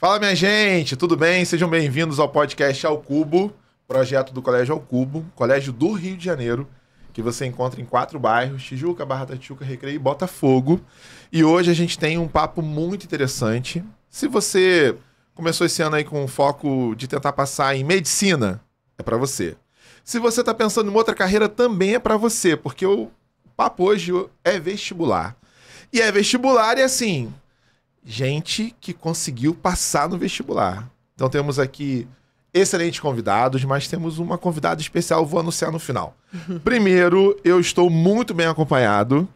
Fala, minha gente, tudo bem? Sejam bem-vindos ao podcast Ao Cubo, projeto do Colégio Ao Cubo, colégio do Rio de Janeiro, que você encontra em quatro bairros: Tijuca, Barra da Tijuca, Recreio e Botafogo. E hoje a gente tem um papo muito interessante. Se você começou esse ano aí com foco de tentar passar em medicina, é para você. Se você está pensando em outra carreira, também é para você, porque o papo hoje é vestibular. E é vestibular e assim, gente que conseguiu passar no vestibular. Então temos aqui excelentes convidados, mas temos uma convidada especial, vou anunciar no final. Primeiro, eu estou muito bem acompanhado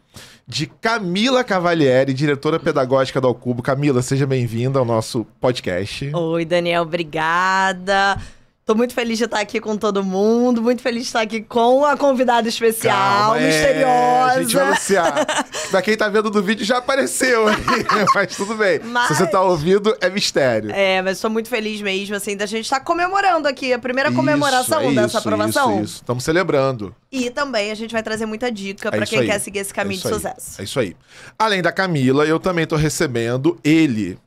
de Camila Cavalieri, diretora pedagógica do Alcubo. Camila, seja bem-vinda ao nosso podcast. Oi, Daniel, obrigada. Tô muito feliz de estar aqui com todo mundo, muito feliz de estar aqui com a convidada especial, Calma, é, misteriosa. É, a gente vai anunciar. pra quem tá vendo do vídeo, já apareceu aí, mas tudo bem. Mas... Se você tá ouvindo, é mistério. É, mas tô muito feliz mesmo, assim, da gente estar tá comemorando aqui, a primeira isso, comemoração é isso, dessa aprovação. Isso, isso, estamos celebrando. E também a gente vai trazer muita dica é para quem aí. quer seguir esse caminho é de sucesso. É isso aí. Além da Camila, eu também tô recebendo ele,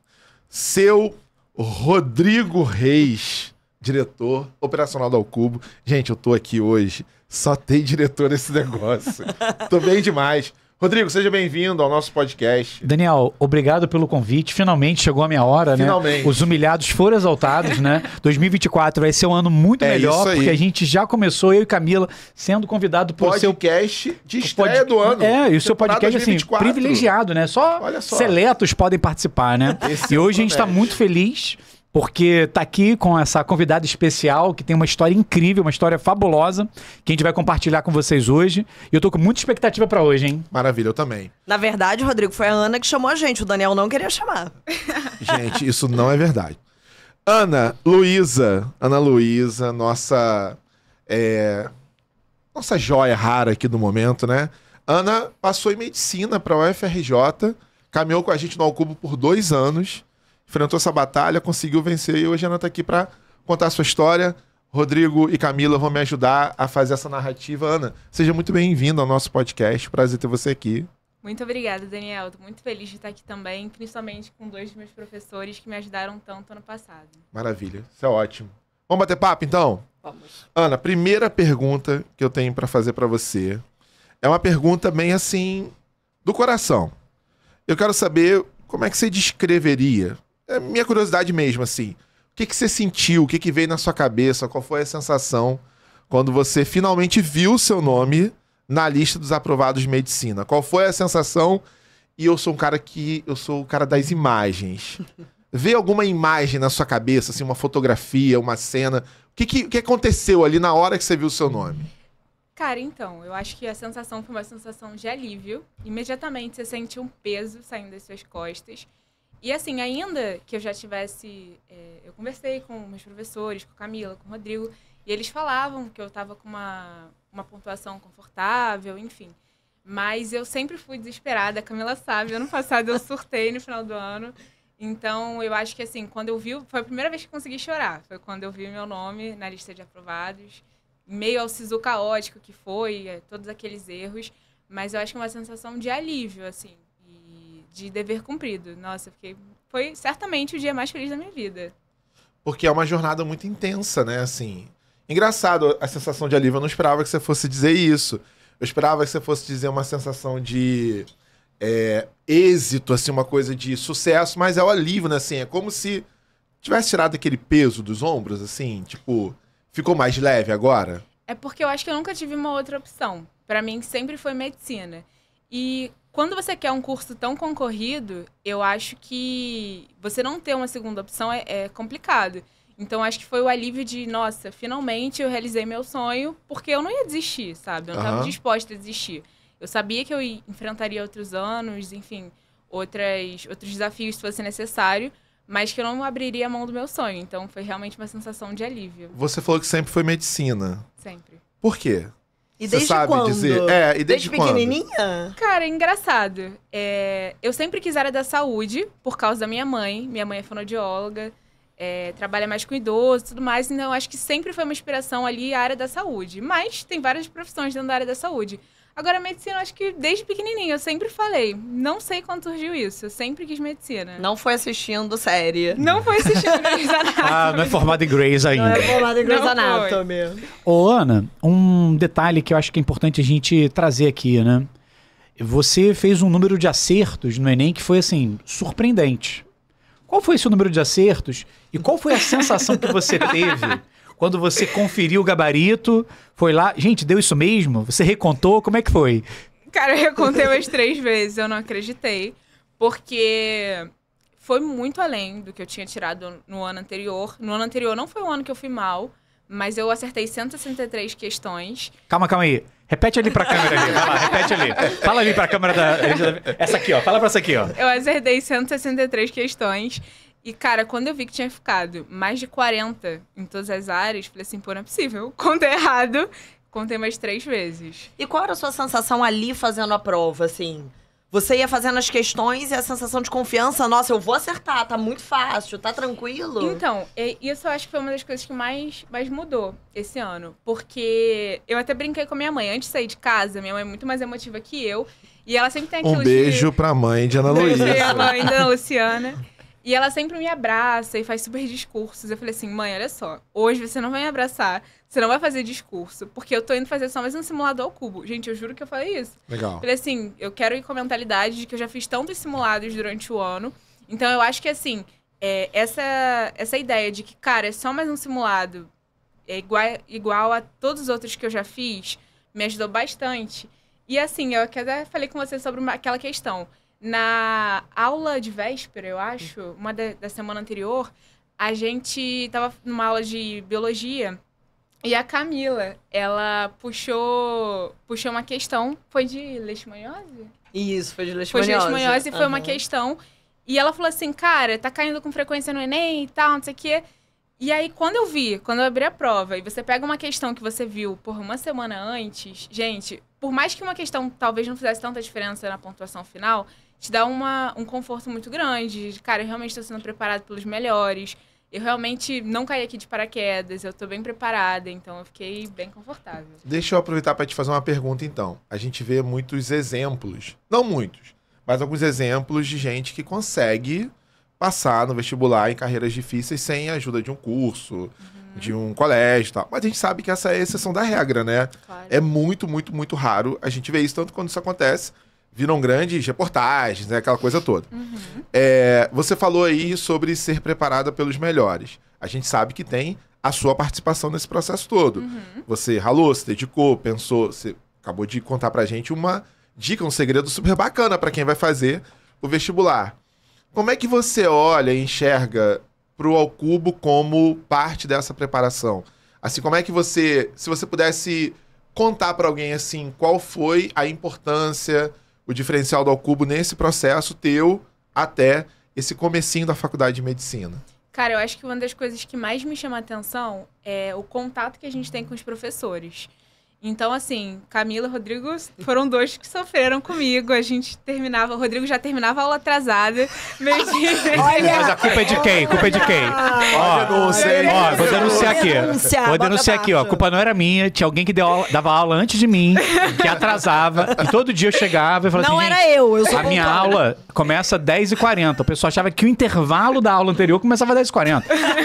seu Rodrigo Reis diretor operacional do Cubo. Gente, eu tô aqui hoje, só tem diretor nesse negócio. tô bem demais. Rodrigo, seja bem-vindo ao nosso podcast. Daniel, obrigado pelo convite. Finalmente chegou a minha hora, né? Finalmente. né? Os humilhados foram exaltados, né? 2024 vai ser um ano muito é melhor, porque a gente já começou, eu e Camila, sendo convidado para o seu... Podcast de estreia pod... do ano. É, e o seu podcast, 2024. assim, privilegiado, né? Só, só, seletos podem participar, né? Esse e hoje a gente está muito feliz porque tá aqui com essa convidada especial que tem uma história incrível, uma história fabulosa, que a gente vai compartilhar com vocês hoje. E eu tô com muita expectativa para hoje, hein? Maravilha, eu também. Na verdade, Rodrigo, foi a Ana que chamou a gente, o Daniel não queria chamar. Gente, isso não é verdade. Ana Luísa, Ana Luísa, nossa é, nossa joia rara aqui do momento, né? Ana passou em medicina para o UFRJ, caminhou com a gente no Alcubo por dois anos enfrentou essa batalha, conseguiu vencer e hoje a Ana tá aqui para contar a sua história. Rodrigo e Camila vão me ajudar a fazer essa narrativa. Ana, seja muito bem-vinda ao nosso podcast. Prazer ter você aqui. Muito obrigada, Daniel. Tô muito feliz de estar aqui também, principalmente com dois dos meus professores que me ajudaram tanto ano passado. Maravilha, isso é ótimo. Vamos bater papo então? Vamos. Ana, primeira pergunta que eu tenho para fazer para você é uma pergunta bem assim do coração. Eu quero saber como é que você descreveria é minha curiosidade mesmo, assim. O que, que você sentiu? O que, que veio na sua cabeça? Qual foi a sensação quando você finalmente viu o seu nome na lista dos aprovados de medicina? Qual foi a sensação? E eu sou um cara que. Eu sou o cara das imagens. Vê alguma imagem na sua cabeça, assim, uma fotografia, uma cena. O que, que, que aconteceu ali na hora que você viu o seu nome? Cara, então, eu acho que a sensação foi uma sensação de alívio. Imediatamente você sente um peso saindo das suas costas. E assim, ainda que eu já tivesse. É, eu conversei com meus professores, com Camila, com Rodrigo, e eles falavam que eu estava com uma, uma pontuação confortável, enfim. Mas eu sempre fui desesperada, a Camila sabe. Ano passado eu surtei no final do ano. Então, eu acho que assim, quando eu vi, foi a primeira vez que consegui chorar. Foi quando eu vi meu nome na lista de aprovados, meio ao siso caótico que foi, eh, todos aqueles erros. Mas eu acho que é uma sensação de alívio, assim, de dever cumprido. Nossa, fiquei, foi certamente o dia mais feliz da minha vida. Porque é uma jornada muito intensa, né? Assim, engraçado a sensação de alívio. Eu não esperava que você fosse dizer isso. Eu esperava que você fosse dizer uma sensação de é, êxito, assim, uma coisa de sucesso, mas é o alívio, né? Assim, é como se tivesse tirado aquele peso dos ombros, assim, tipo, ficou mais leve agora? É porque eu acho que eu nunca tive uma outra opção. Para mim sempre foi medicina. E quando você quer um curso tão concorrido, eu acho que você não ter uma segunda opção é, é complicado. Então acho que foi o alívio de, nossa, finalmente eu realizei meu sonho, porque eu não ia desistir, sabe? Eu não estava uhum. disposta a desistir. Eu sabia que eu enfrentaria outros anos, enfim, outras, outros desafios se fosse necessário, mas que eu não abriria a mão do meu sonho. Então foi realmente uma sensação de alívio. Você falou que sempre foi medicina. Sempre. Por quê? E desde sabe quando? dizer? É, e desde, desde quando? pequenininha? Cara, é engraçado. É, eu sempre quis área da saúde por causa da minha mãe. Minha mãe é fonoaudióloga é, trabalha mais com idoso e tudo mais. Então, acho que sempre foi uma inspiração ali a área da saúde. Mas tem várias profissões dentro da área da saúde. Agora, medicina, acho que desde pequenininho eu sempre falei. Não sei quando surgiu isso. Eu sempre quis medicina. Não foi assistindo série. Não foi assistindo Grey's Anatomy. ah, não é formada em Grey's ainda. Não é formada em Grey's Anatomy. Ô, Ana, um detalhe que eu acho que é importante a gente trazer aqui, né? Você fez um número de acertos no Enem que foi, assim, surpreendente. Qual foi esse número de acertos? E qual foi a sensação que você teve quando você conferiu o gabarito? Foi lá, gente, deu isso mesmo? Você recontou? Como é que foi? Cara, eu recontei umas três vezes, eu não acreditei. Porque foi muito além do que eu tinha tirado no ano anterior. No ano anterior não foi um ano que eu fui mal, mas eu acertei 163 questões. Calma, calma aí. Repete ali pra câmera ali. Vai lá, repete ali. Fala ali pra câmera da. Essa aqui, ó. Fala pra essa aqui, ó. Eu acertei 163 questões. E, cara, quando eu vi que tinha ficado mais de 40 em todas as áreas, falei assim, pô, não é possível. Contei errado. Contei mais três vezes. E qual era a sua sensação ali fazendo a prova, assim? Você ia fazendo as questões e a sensação de confiança, nossa, eu vou acertar, tá muito fácil, tá tranquilo. Então, isso eu acho que foi uma das coisas que mais, mais mudou esse ano. Porque eu até brinquei com a minha mãe antes de sair de casa, minha mãe é muito mais emotiva que eu. E ela sempre tem aquilo Um beijo de... pra mãe de Ana Luísa. Um mãe da Luciana. E ela sempre me abraça e faz super discursos. Eu falei assim, mãe, olha só, hoje você não vai me abraçar. Você não vai fazer discurso, porque eu tô indo fazer só mais um simulador ao cubo. Gente, eu juro que eu falei isso. Legal. Falei assim, eu quero ir com a mentalidade de que eu já fiz tantos simulados durante o ano. Então eu acho que assim, é, essa, essa ideia de que, cara, é só mais um simulado, é igual, igual a todos os outros que eu já fiz, me ajudou bastante. E assim, eu até falei com você sobre uma, aquela questão. Na aula de véspera, eu acho, uma da, da semana anterior, a gente tava numa aula de biologia e a Camila, ela puxou, puxou uma questão, foi de leishmaniose? Isso, foi de leishmaniose. Foi de leishmaniose, uhum. foi uma questão. E ela falou assim, cara, tá caindo com frequência no Enem e tal, não sei o quê. E aí, quando eu vi, quando eu abri a prova, e você pega uma questão que você viu por uma semana antes, gente, por mais que uma questão talvez não fizesse tanta diferença na pontuação final, te dá uma, um conforto muito grande. Cara, eu realmente estou sendo preparado pelos melhores eu realmente não caí aqui de paraquedas, eu estou bem preparada, então eu fiquei bem confortável. Deixa eu aproveitar para te fazer uma pergunta, então. A gente vê muitos exemplos, não muitos, mas alguns exemplos de gente que consegue passar no vestibular em carreiras difíceis sem a ajuda de um curso, uhum. de um colégio e tal. Mas a gente sabe que essa é a exceção da regra, né? Claro. É muito, muito, muito raro a gente ver isso, tanto quando isso acontece viram grandes reportagens, né, aquela coisa toda. Uhum. É, você falou aí sobre ser preparada pelos melhores. A gente sabe que tem a sua participação nesse processo todo. Uhum. Você ralou, se dedicou, pensou, você acabou de contar pra gente uma dica, um segredo super bacana para quem vai fazer o vestibular. Como é que você olha e enxerga pro Alcubo como parte dessa preparação? Assim, como é que você, se você pudesse contar para alguém assim, qual foi a importância o diferencial do Alcubo nesse processo teu até esse comecinho da faculdade de medicina? Cara, eu acho que uma das coisas que mais me chama a atenção é o contato que a gente tem com os professores. Então, assim, Camila, Rodrigo, foram dois que sofreram comigo. A gente terminava, o Rodrigo já terminava a aula atrasada. Meio Olha, Mas a culpa é de quem? culpa é de quem? Ah, ó, denúncia, ó, vou denunciar aqui. Denúncia, vou denunciar aqui, ó. A culpa não era minha, tinha alguém que deu aula- dava aula antes de mim, que atrasava. E todo dia eu chegava e falava Não assim, era eu, eu sou a minha aula começa às 10h40. O pessoal achava que o intervalo da aula anterior começava às 10h40.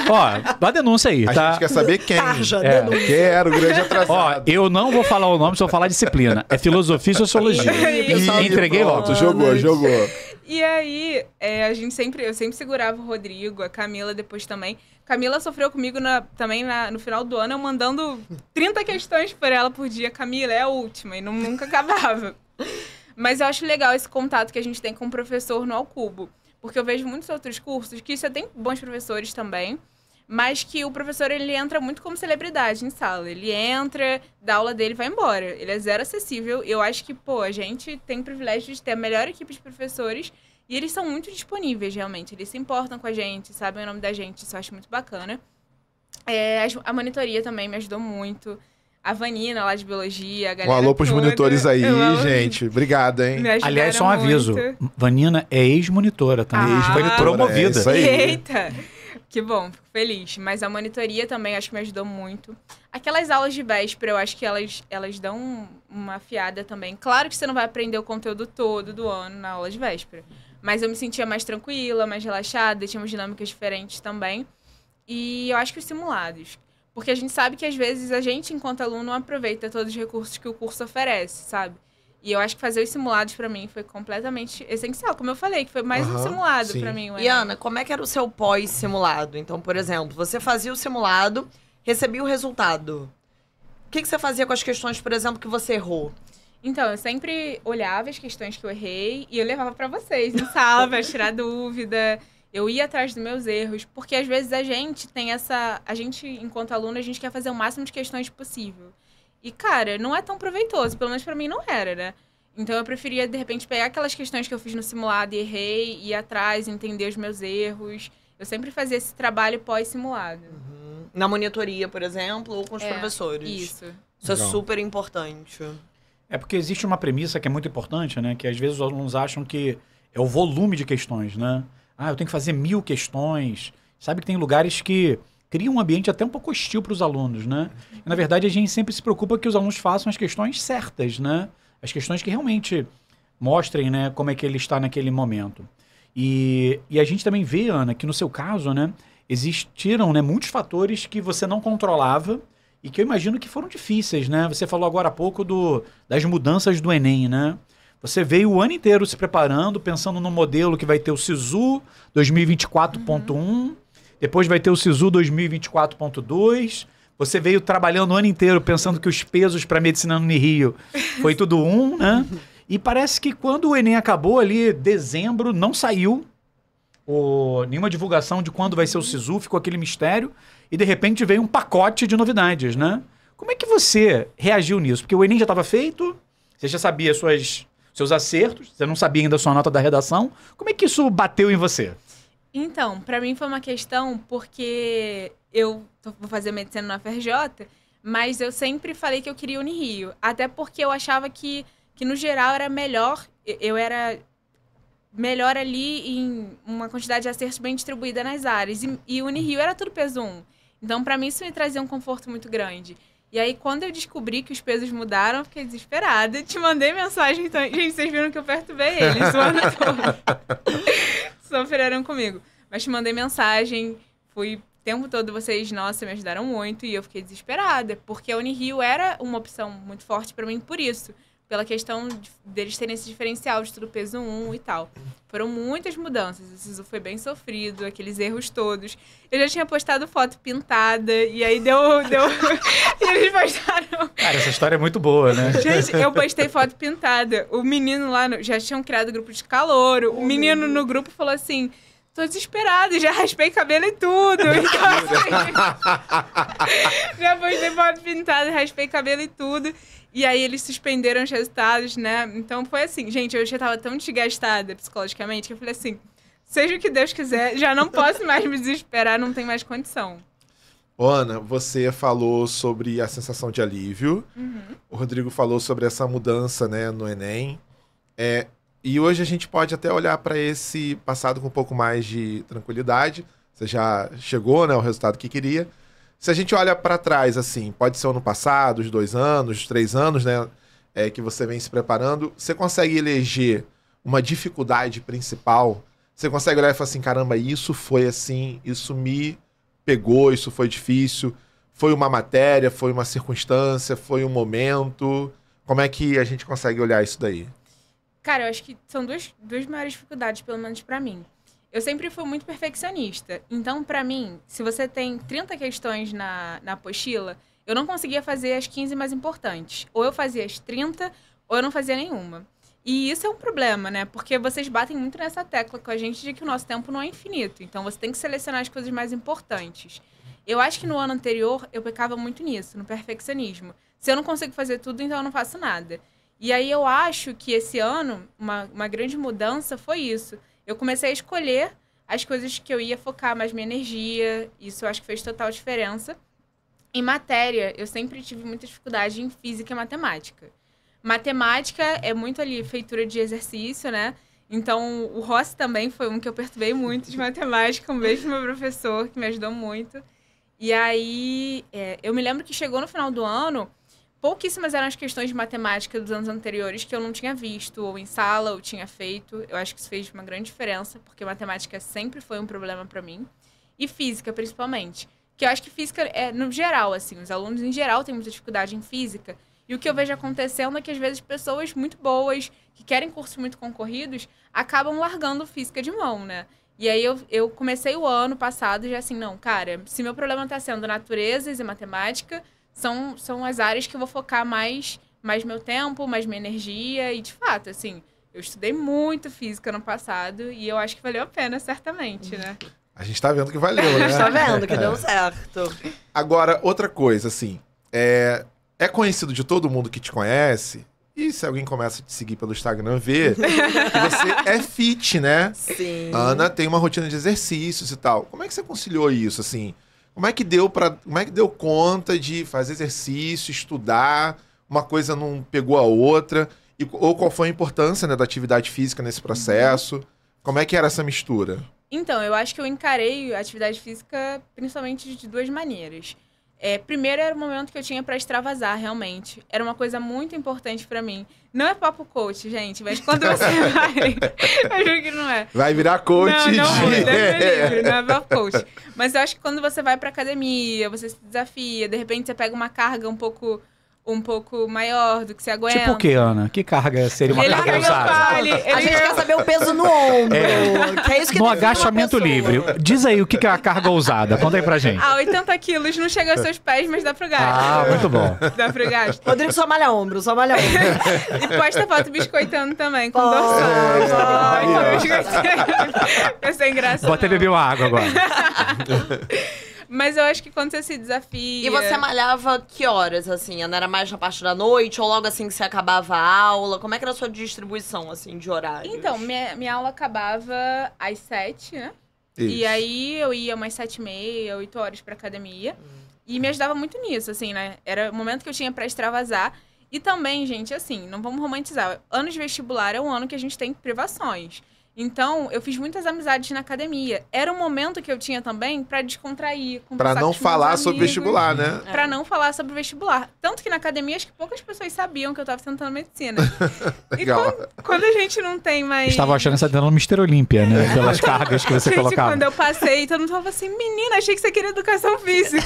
Ó, dá denúncia aí, A tá? gente quer saber quem. Tarja, É. denúncia. Quem era o grande atrasado. Ó, eu não não vou falar o nome, só vou falar disciplina. É filosofia e sociologia. E entreguei pronto, logo. Jogou, jogou. E aí, é, a gente sempre, eu sempre segurava o Rodrigo, a Camila depois também. Camila sofreu comigo na, também na, no final do ano, eu mandando 30 questões para ela por dia. Camila, é a última, e não, nunca acabava. Mas eu acho legal esse contato que a gente tem com o professor no Alcubo. Porque eu vejo muitos outros cursos que isso é tem bons professores também, mas que o professor ele entra muito como celebridade em sala. Ele entra, dá aula dele, vai embora. Ele é zero acessível. Eu acho que, pô, a gente tem o privilégio de ter a melhor equipe de professores e eles são muito disponíveis, realmente. Eles se importam com a gente, sabem o nome da gente, isso eu acho muito bacana. É, a monitoria também me ajudou muito. A Vanina lá de biologia, a galera. Um alô pros toda. monitores aí, gente. Obrigada, hein? Aliás, só um muito. aviso. Vanina é ex-monitora também. Tá? Ah, ex-monitora. Promovida. É isso aí. Eita! Que bom, fico feliz. Mas a monitoria também acho que me ajudou muito. Aquelas aulas de véspera, eu acho que elas, elas dão uma afiada também. Claro que você não vai aprender o conteúdo todo do ano na aula de véspera. Mas eu me sentia mais tranquila, mais relaxada, tínhamos dinâmicas diferentes também. E eu acho que os simulados. Porque a gente sabe que às vezes a gente, enquanto aluno, não aproveita todos os recursos que o curso oferece, sabe? E eu acho que fazer os simulados para mim foi completamente essencial, como eu falei, que foi mais uhum, um simulado para mim. E Ana, como é que era o seu pós-simulado? Então, por exemplo, você fazia o simulado, recebia o resultado. O que, que você fazia com as questões, por exemplo, que você errou? Então, eu sempre olhava as questões que eu errei e eu levava para vocês em sala pra tirar dúvida. Eu ia atrás dos meus erros, porque às vezes a gente tem essa. A gente, enquanto aluno, a gente quer fazer o máximo de questões possível. E, cara, não é tão proveitoso. Pelo menos para mim não era, né? Então eu preferia, de repente, pegar aquelas questões que eu fiz no simulado e errei, ir atrás, entender os meus erros. Eu sempre fazia esse trabalho pós-simulado. Uhum. Na monitoria, por exemplo, ou com os é, professores. Isso. Isso é Legal. é super importante. É porque existe uma premissa que é muito importante, né? Que às vezes os alunos acham que é o volume de questões, né? Ah, eu tenho que fazer mil questões. Sabe que tem lugares que cria um ambiente até um pouco hostil para os alunos, né? E, na verdade, a gente sempre se preocupa que os alunos façam as questões certas, né? As questões que realmente mostrem, né, como é que ele está naquele momento. E, e a gente também vê, Ana, que no seu caso, né, existiram, né, muitos fatores que você não controlava e que eu imagino que foram difíceis, né? Você falou agora há pouco do, das mudanças do Enem, né? Você veio o ano inteiro se preparando, pensando no modelo que vai ter o SISU 2024.1, uhum. Depois vai ter o SISU 2024.2. Você veio trabalhando o ano inteiro pensando que os pesos para medicina no Rio foi tudo um, né? E parece que quando o Enem acabou ali, dezembro, não saiu o, nenhuma divulgação de quando vai ser o SISU, ficou aquele mistério. E de repente veio um pacote de novidades, né? Como é que você reagiu nisso? Porque o Enem já estava feito, você já sabia suas, seus acertos, você não sabia ainda a sua nota da redação. Como é que isso bateu em você? Então, para mim foi uma questão porque eu vou fazer medicina na FRJ, mas eu sempre falei que eu queria Unirio, até porque eu achava que, que no geral era melhor, eu era melhor ali em uma quantidade de acertos bem distribuída nas áreas e, e Unirio era tudo peso 1. Então, para mim isso me trazia um conforto muito grande. E aí, quando eu descobri que os pesos mudaram, eu fiquei desesperada. te mandei mensagem, então... gente, vocês viram que eu perturbei eles Sofreram comigo. Mas te mandei mensagem, fui o tempo todo vocês, nossa, me ajudaram muito e eu fiquei desesperada, porque a Unirio era uma opção muito forte para mim por isso pela questão de, deles terem esse diferencial de tudo peso 1 e tal. Foram muitas mudanças, o SISU foi bem sofrido, aqueles erros todos. Eu já tinha postado foto pintada, e aí deu. deu e eles postaram. Cara, essa história é muito boa, né? Gente, eu postei foto pintada. O menino lá, no, já tinham criado grupo de calor. o menino no grupo falou assim. Tô desesperada, já raspei cabelo e tudo. Então, assim, já de foto pintada, raspei cabelo e tudo. E aí eles suspenderam os resultados, né? Então foi assim, gente, eu já tava tão desgastada psicologicamente que eu falei assim, seja o que Deus quiser, já não posso mais me desesperar, não tem mais condição. Ana, você falou sobre a sensação de alívio. Uhum. O Rodrigo falou sobre essa mudança, né, no Enem. É, e hoje a gente pode até olhar para esse passado com um pouco mais de tranquilidade. Você já chegou né, ao resultado que queria. Se a gente olha para trás, assim, pode ser ano passado, os dois anos, três anos, né? É, que você vem se preparando, você consegue eleger uma dificuldade principal? Você consegue olhar e falar assim: caramba, isso foi assim, isso me pegou, isso foi difícil, foi uma matéria, foi uma circunstância, foi um momento. Como é que a gente consegue olhar isso daí? Cara, eu acho que são duas, duas maiores dificuldades, pelo menos para mim. Eu sempre fui muito perfeccionista. Então, para mim, se você tem 30 questões na, na pochila, eu não conseguia fazer as 15 mais importantes. Ou eu fazia as 30, ou eu não fazia nenhuma. E isso é um problema, né? Porque vocês batem muito nessa tecla com a gente de que o nosso tempo não é infinito. Então, você tem que selecionar as coisas mais importantes. Eu acho que no ano anterior eu pecava muito nisso, no perfeccionismo. Se eu não consigo fazer tudo, então eu não faço nada. E aí eu acho que esse ano, uma, uma grande mudança foi isso. Eu comecei a escolher as coisas que eu ia focar mais minha energia, isso eu acho que fez total diferença. Em matéria, eu sempre tive muita dificuldade em física e matemática. Matemática é muito ali feitura de exercício, né? Então, o Rossi também foi um que eu perturbei muito de matemática, um beijo meu professor, que me ajudou muito. E aí, é, eu me lembro que chegou no final do ano, pouquíssimas eram as questões de matemática dos anos anteriores que eu não tinha visto, ou em sala, ou tinha feito. Eu acho que isso fez uma grande diferença, porque matemática sempre foi um problema para mim. E física, principalmente. Que eu acho que física, é, no geral, assim, os alunos em geral têm muita dificuldade em física. E o que eu vejo acontecendo é que, às vezes, pessoas muito boas, que querem cursos muito concorridos, acabam largando física de mão, né? E aí eu, eu comecei o ano passado já assim, não, cara, se meu problema está sendo naturezas e matemática, são, são as áreas que eu vou focar mais, mais meu tempo, mais minha energia. E, de fato, assim, eu estudei muito física no passado e eu acho que valeu a pena, certamente, né? A gente tá vendo que valeu, né? a gente né? tá vendo que deu é. certo. Agora, outra coisa, assim, é, é conhecido de todo mundo que te conhece e se alguém começa a te seguir pelo Instagram, vê que você é fit, né? Sim. Ana tem uma rotina de exercícios e tal. Como é que você conciliou isso, assim? Como é que deu para, como é que deu conta de fazer exercício, estudar, uma coisa não pegou a outra? E, ou qual foi a importância né, da atividade física nesse uhum. processo? Como é que era essa mistura? Então, eu acho que eu encarei a atividade física principalmente de duas maneiras. É, primeiro era o momento que eu tinha para extravasar, realmente. Era uma coisa muito importante para mim. Não é papo coach, gente, mas quando você vai. eu juro que não é. Vai virar coach. Não, não, de... é, é livre, não é papo coach. Mas eu acho que quando você vai pra academia, você se desafia, de repente você pega uma carga um pouco um pouco maior do que se aguenta. Tipo o que, Ana? Que carga seria uma ele carga é usada? Vale, A é gente quer saber o peso no ombro. É. é isso que no agachamento livre. Diz aí o que, é a carga ousada. Conta aí pra gente. Ah, 80 quilos não chega aos seus pés, mas dá pro gasto. Ah, muito bom. Dá pro gasto. Rodrigo só malha ombro, só malha ombro. e posta foto biscoitando também, com oh, dorsal. Oh, oh, oh. É sem graça. Vou até beber uma água agora. Mas eu acho que quando você se desafia. E você malhava que horas, assim? Não era mais na parte da noite ou logo assim que você acabava a aula? Como é que era a sua distribuição, assim, de horário? Então, minha, minha aula acabava às sete, né? Isso. E aí eu ia umas sete e meia, oito horas pra academia. Hum. E me ajudava muito nisso, assim, né? Era o momento que eu tinha para extravasar. E também, gente, assim, não vamos romantizar. Ano de vestibular é um ano que a gente tem privações. Então, eu fiz muitas amizades na academia. Era um momento que eu tinha também para descontrair, para não falar amigos, sobre vestibular, né? É. Para não falar sobre vestibular. Tanto que na academia acho que poucas pessoas sabiam que eu estava tentando medicina. Então, Legal. E quando, quando, a gente não tem mais Estava achando que você tentando Mister Olímpia, né? Pelas cargas que você gente, colocava. quando eu passei, todo mundo falava assim: "Menina, achei que você queria educação física".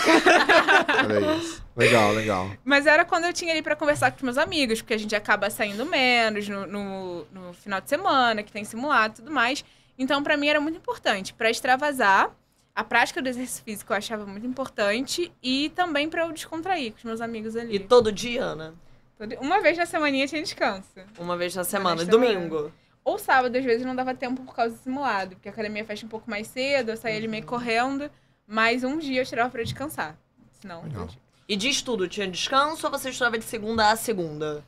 Era isso. Legal, legal. Mas era quando eu tinha ali para conversar com os meus amigos, porque a gente acaba saindo menos no, no, no final de semana, que tem simulado e tudo mais. Então, para mim, era muito importante para extravasar. A prática do exercício físico eu achava muito importante e também para eu descontrair com os meus amigos ali. E todo dia, Ana? Né? Uma vez na semana tinha descanso. Uma vez na semana, vez domingo. Semana. Ou sábado, às vezes não dava tempo por causa do simulado, porque a academia fecha um pouco mais cedo, eu saía uhum. ali meio uhum. correndo, mas um dia eu tirava para descansar. Senão, e diz tudo, tinha descanso ou você estudava de segunda a segunda?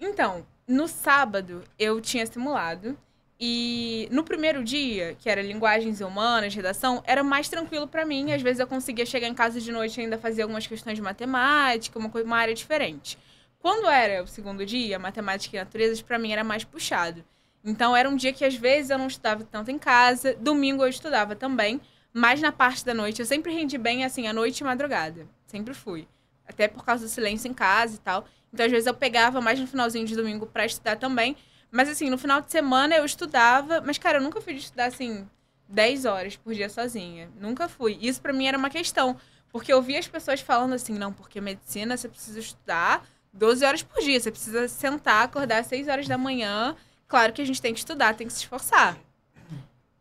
Então, no sábado eu tinha simulado. E no primeiro dia, que era linguagens humanas, redação, era mais tranquilo para mim. Às vezes eu conseguia chegar em casa de noite e ainda fazer algumas questões de matemática, uma, coisa, uma área diferente. Quando era o segundo dia, matemática e naturezas, para mim era mais puxado. Então era um dia que às vezes eu não estudava tanto em casa, domingo eu estudava também, mas na parte da noite eu sempre rendi bem assim, à noite e madrugada. Sempre fui até por causa do silêncio em casa e tal. Então, às vezes, eu pegava mais no finalzinho de domingo para estudar também. Mas, assim, no final de semana eu estudava, mas, cara, eu nunca fui de estudar, assim, 10 horas por dia sozinha. Nunca fui. Isso para mim era uma questão, porque eu via as pessoas falando assim: não, porque medicina você precisa estudar 12 horas por dia, você precisa sentar, acordar às 6 horas da manhã. Claro que a gente tem que estudar, tem que se esforçar.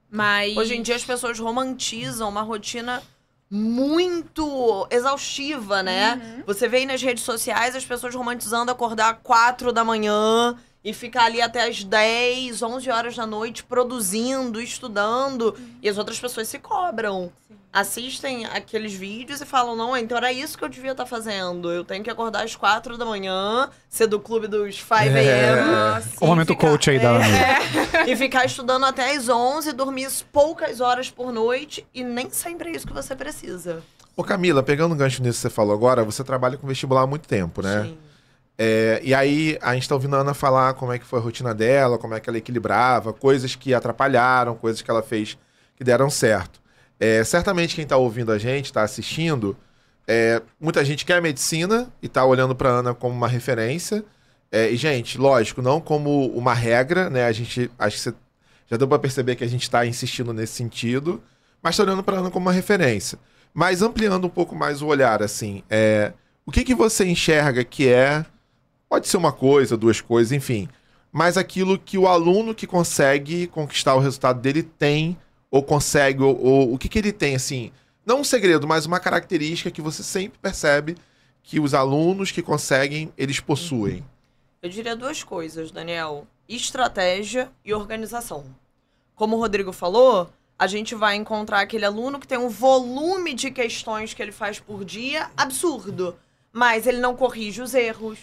Mas. Hoje em dia as pessoas romantizam uma rotina muito exaustiva, né? Uhum. Você vê aí nas redes sociais as pessoas romantizando acordar quatro da manhã e ficar ali até as 10, 11 horas da noite produzindo, estudando, uhum. e as outras pessoas se cobram. Sim assistem aqueles vídeos e falam, não, então era isso que eu devia estar tá fazendo. Eu tenho que acordar às quatro da manhã, ser do clube dos 5 a.m. É. o momento ficar, coach aí é. da é, E ficar estudando até às 11, dormir poucas horas por noite e nem sempre é isso que você precisa. Ô Camila, pegando um gancho nisso que você falou agora, você trabalha com vestibular há muito tempo, né? Sim. É, e aí a gente tá ouvindo a Ana falar como é que foi a rotina dela, como é que ela equilibrava, coisas que atrapalharam, coisas que ela fez que deram certo. É, certamente quem está ouvindo a gente, está assistindo, é, muita gente quer medicina e está olhando para Ana como uma referência. É, e, gente, lógico, não como uma regra, né? A gente, acho que você já deu para perceber que a gente está insistindo nesse sentido, mas está olhando para Ana como uma referência. Mas ampliando um pouco mais o olhar, assim, é, o que, que você enxerga que é, pode ser uma coisa, duas coisas, enfim, mas aquilo que o aluno que consegue conquistar o resultado dele tem ou consegue, ou, ou o que, que ele tem, assim, não um segredo, mas uma característica que você sempre percebe que os alunos que conseguem, eles possuem? Uhum. Eu diria duas coisas, Daniel: estratégia e organização. Como o Rodrigo falou, a gente vai encontrar aquele aluno que tem um volume de questões que ele faz por dia absurdo, mas ele não corrige os erros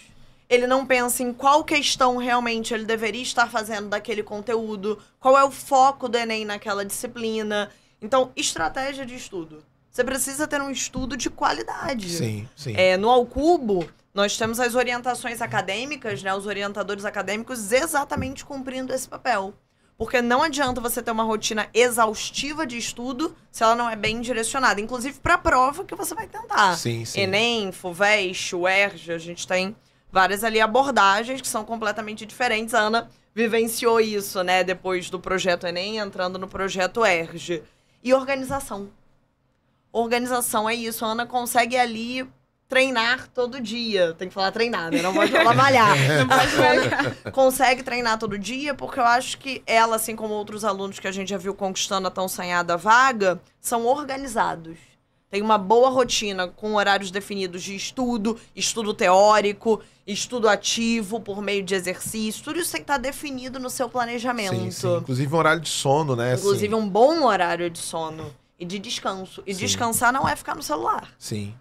ele não pensa em qual questão realmente ele deveria estar fazendo daquele conteúdo, qual é o foco do Enem naquela disciplina. Então, estratégia de estudo. Você precisa ter um estudo de qualidade. Sim, sim. É, no Ao Cubo, nós temos as orientações acadêmicas, né, os orientadores acadêmicos exatamente cumprindo esse papel. Porque não adianta você ter uma rotina exaustiva de estudo se ela não é bem direcionada. Inclusive para a prova que você vai tentar. Sim, sim. Enem, FUVEST, UERJ, a gente tem várias ali abordagens que são completamente diferentes. A Ana vivenciou isso, né, depois do projeto Enem, entrando no projeto ERG. E organização. Organização é isso. A Ana consegue ali treinar todo dia. Tem que falar treinar, né? Não pode falar malhar. Consegue treinar todo dia, porque eu acho que ela, assim como outros alunos que a gente já viu conquistando a tão sonhada vaga, são organizados. Tem uma boa rotina com horários definidos de estudo, estudo teórico, estudo ativo por meio de exercício, tudo isso tem que estar tá definido no seu planejamento. Sim, sim. Inclusive um horário de sono, né? Inclusive assim. um bom horário de sono e de descanso. E sim. descansar não é ficar no celular. Sim.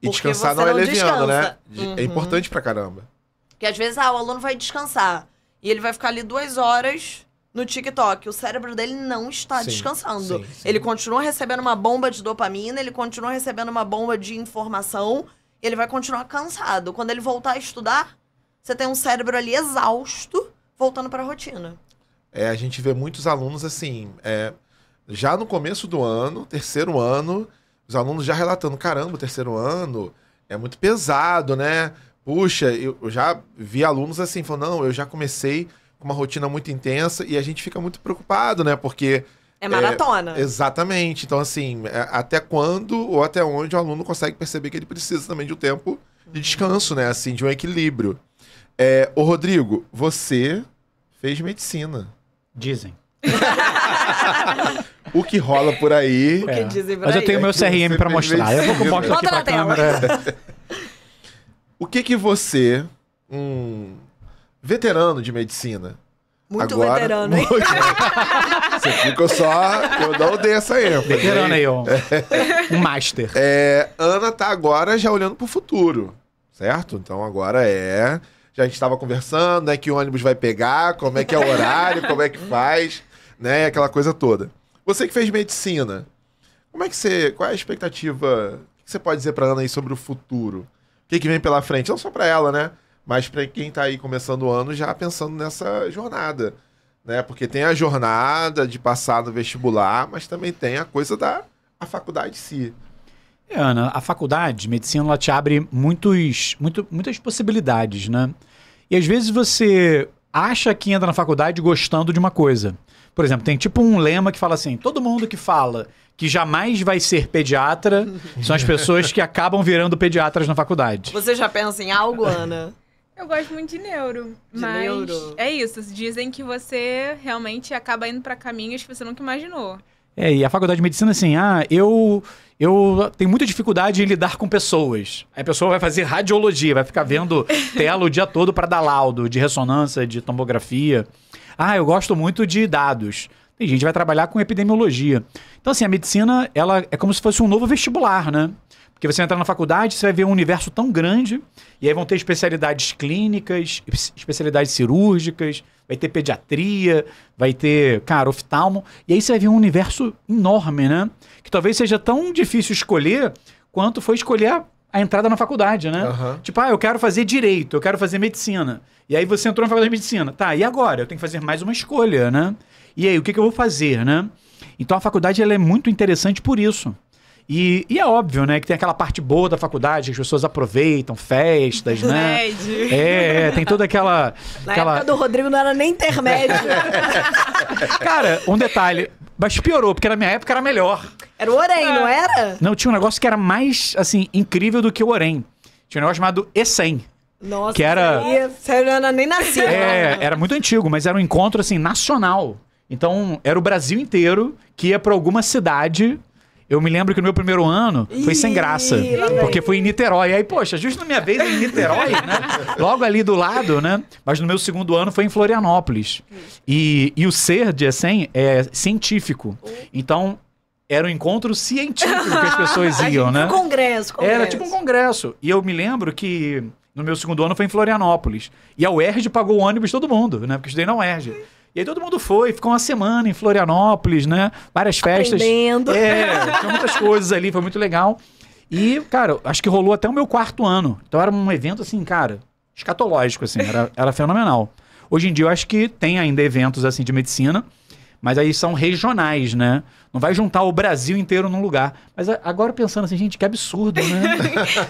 E descansar não, é não é leviano, né? É uhum. É importante pra caramba. Porque às vezes ah, o aluno vai descansar e ele vai ficar ali duas horas no TikTok. O cérebro dele não está sim, descansando. Sim, sim. Ele continua recebendo uma bomba de dopamina, ele continua recebendo uma bomba de informação ele vai continuar cansado. Quando ele voltar a estudar, você tem um cérebro ali exausto, voltando para a rotina. É, a gente vê muitos alunos assim, é, já no começo do ano, terceiro ano, os alunos já relatando: caramba, o terceiro ano é muito pesado, né? Puxa, eu, já vi alunos assim, falando: não, eu já comecei com uma rotina muito intensa e a gente fica muito preocupado, né? Porque é, é maratona. É, exatamente. Então, assim, é, até quando ou até onde o aluno consegue perceber que ele precisa também de um tempo de descanso, né? Assim, de um equilíbrio. É, ô, Rodrigo, você fez medicina. Dizem. o que rola por aí. É. Por Mas aí. eu tenho é meu CRM para mostrar. Eu vou mostrar aqui pra câmera. o que que você, um veterano de medicina, muito Agora, veterano, hein? Muito... Você ficou só. Eu não dei essa ênfase. Veterano aí, ó. É. Um master. É, Ana tá agora já olhando pro futuro, certo? Então agora é. Já a gente estava conversando, né? Que ônibus vai pegar, como é que é o horário, como é que faz, né? Aquela coisa toda. Você que fez medicina, como é que você. Qual é a expectativa? O que você pode dizer pra Ana aí sobre o futuro? O que, que vem pela frente? Não só pra ela, né? mas para quem está aí começando o ano já pensando nessa jornada, né? Porque tem a jornada de passar no vestibular, mas também tem a coisa da a faculdade em si. É, Ana, a faculdade de medicina ela te abre muitos, muito, muitas possibilidades, né? E às vezes você acha que entra na faculdade gostando de uma coisa. Por exemplo, tem tipo um lema que fala assim: todo mundo que fala que jamais vai ser pediatra são as pessoas que acabam virando pediatras na faculdade. Você já pensa em algo, Ana? Eu gosto muito de neuro. De mas neuro. é isso. Dizem que você realmente acaba indo para caminhos que você nunca imaginou. É, e a faculdade de medicina, assim, ah, eu, eu tenho muita dificuldade em lidar com pessoas. a pessoa vai fazer radiologia, vai ficar vendo tela o dia todo para dar laudo de ressonância, de tomografia. Ah, eu gosto muito de dados. Tem gente que vai trabalhar com epidemiologia. Então, assim, a medicina, ela é como se fosse um novo vestibular, né? Porque você entrar na faculdade, você vai ver um universo tão grande, e aí vão ter especialidades clínicas, especialidades cirúrgicas, vai ter pediatria, vai ter, cara, oftalmo, e aí você vai ver um universo enorme, né? Que talvez seja tão difícil escolher quanto foi escolher a entrada na faculdade, né? Uhum. Tipo, ah, eu quero fazer direito, eu quero fazer medicina. E aí você entrou na faculdade de medicina. Tá, e agora? Eu tenho que fazer mais uma escolha, né? E aí, o que, que eu vou fazer, né? Então a faculdade ela é muito interessante por isso. E, e, é óbvio, né, que tem aquela parte boa da faculdade, que as pessoas aproveitam, festas, né? Intermédio. É, é, tem toda aquela. Na aquela... época do Rodrigo não era nem intermédio. Cara, um detalhe. Mas piorou, porque na minha época era melhor. Era o Orem, não ah. era? Não, tinha um negócio que era mais, assim, incrível do que o Orem. Tinha um negócio chamado ESEM. Nossa, que era... você não nem nascido. É, era muito antigo, mas era um encontro, assim, nacional. Então, era o Brasil inteiro que ia para alguma cidade eu me lembro que no meu primeiro ano foi sem graça, porque foi em Niterói. Aí, poxa, justo na minha vez em Niterói, né? Logo ali do lado, né? Mas no meu segundo ano foi em Florianópolis. E, e o ser de Essen é científico. Então, era um encontro científico que as pessoas iam, tipo né? Um congresso, congresso. Era tipo um congresso. E eu me lembro que no meu segundo ano foi em Florianópolis. E a UERJ pagou o ônibus todo mundo, né? Porque eu estudei na UERJ. E aí todo mundo foi, ficou uma semana em Florianópolis, né? Várias festas. Aprendendo. É, tinha muitas coisas ali, foi muito legal. E, cara, acho que rolou até o meu quarto ano. Então era um evento, assim, cara, escatológico, assim, era, era fenomenal. Hoje em dia eu acho que tem ainda eventos, assim, de medicina, mas aí são regionais, né? Não vai juntar o Brasil inteiro num lugar. Mas agora pensando assim, gente, que absurdo, né?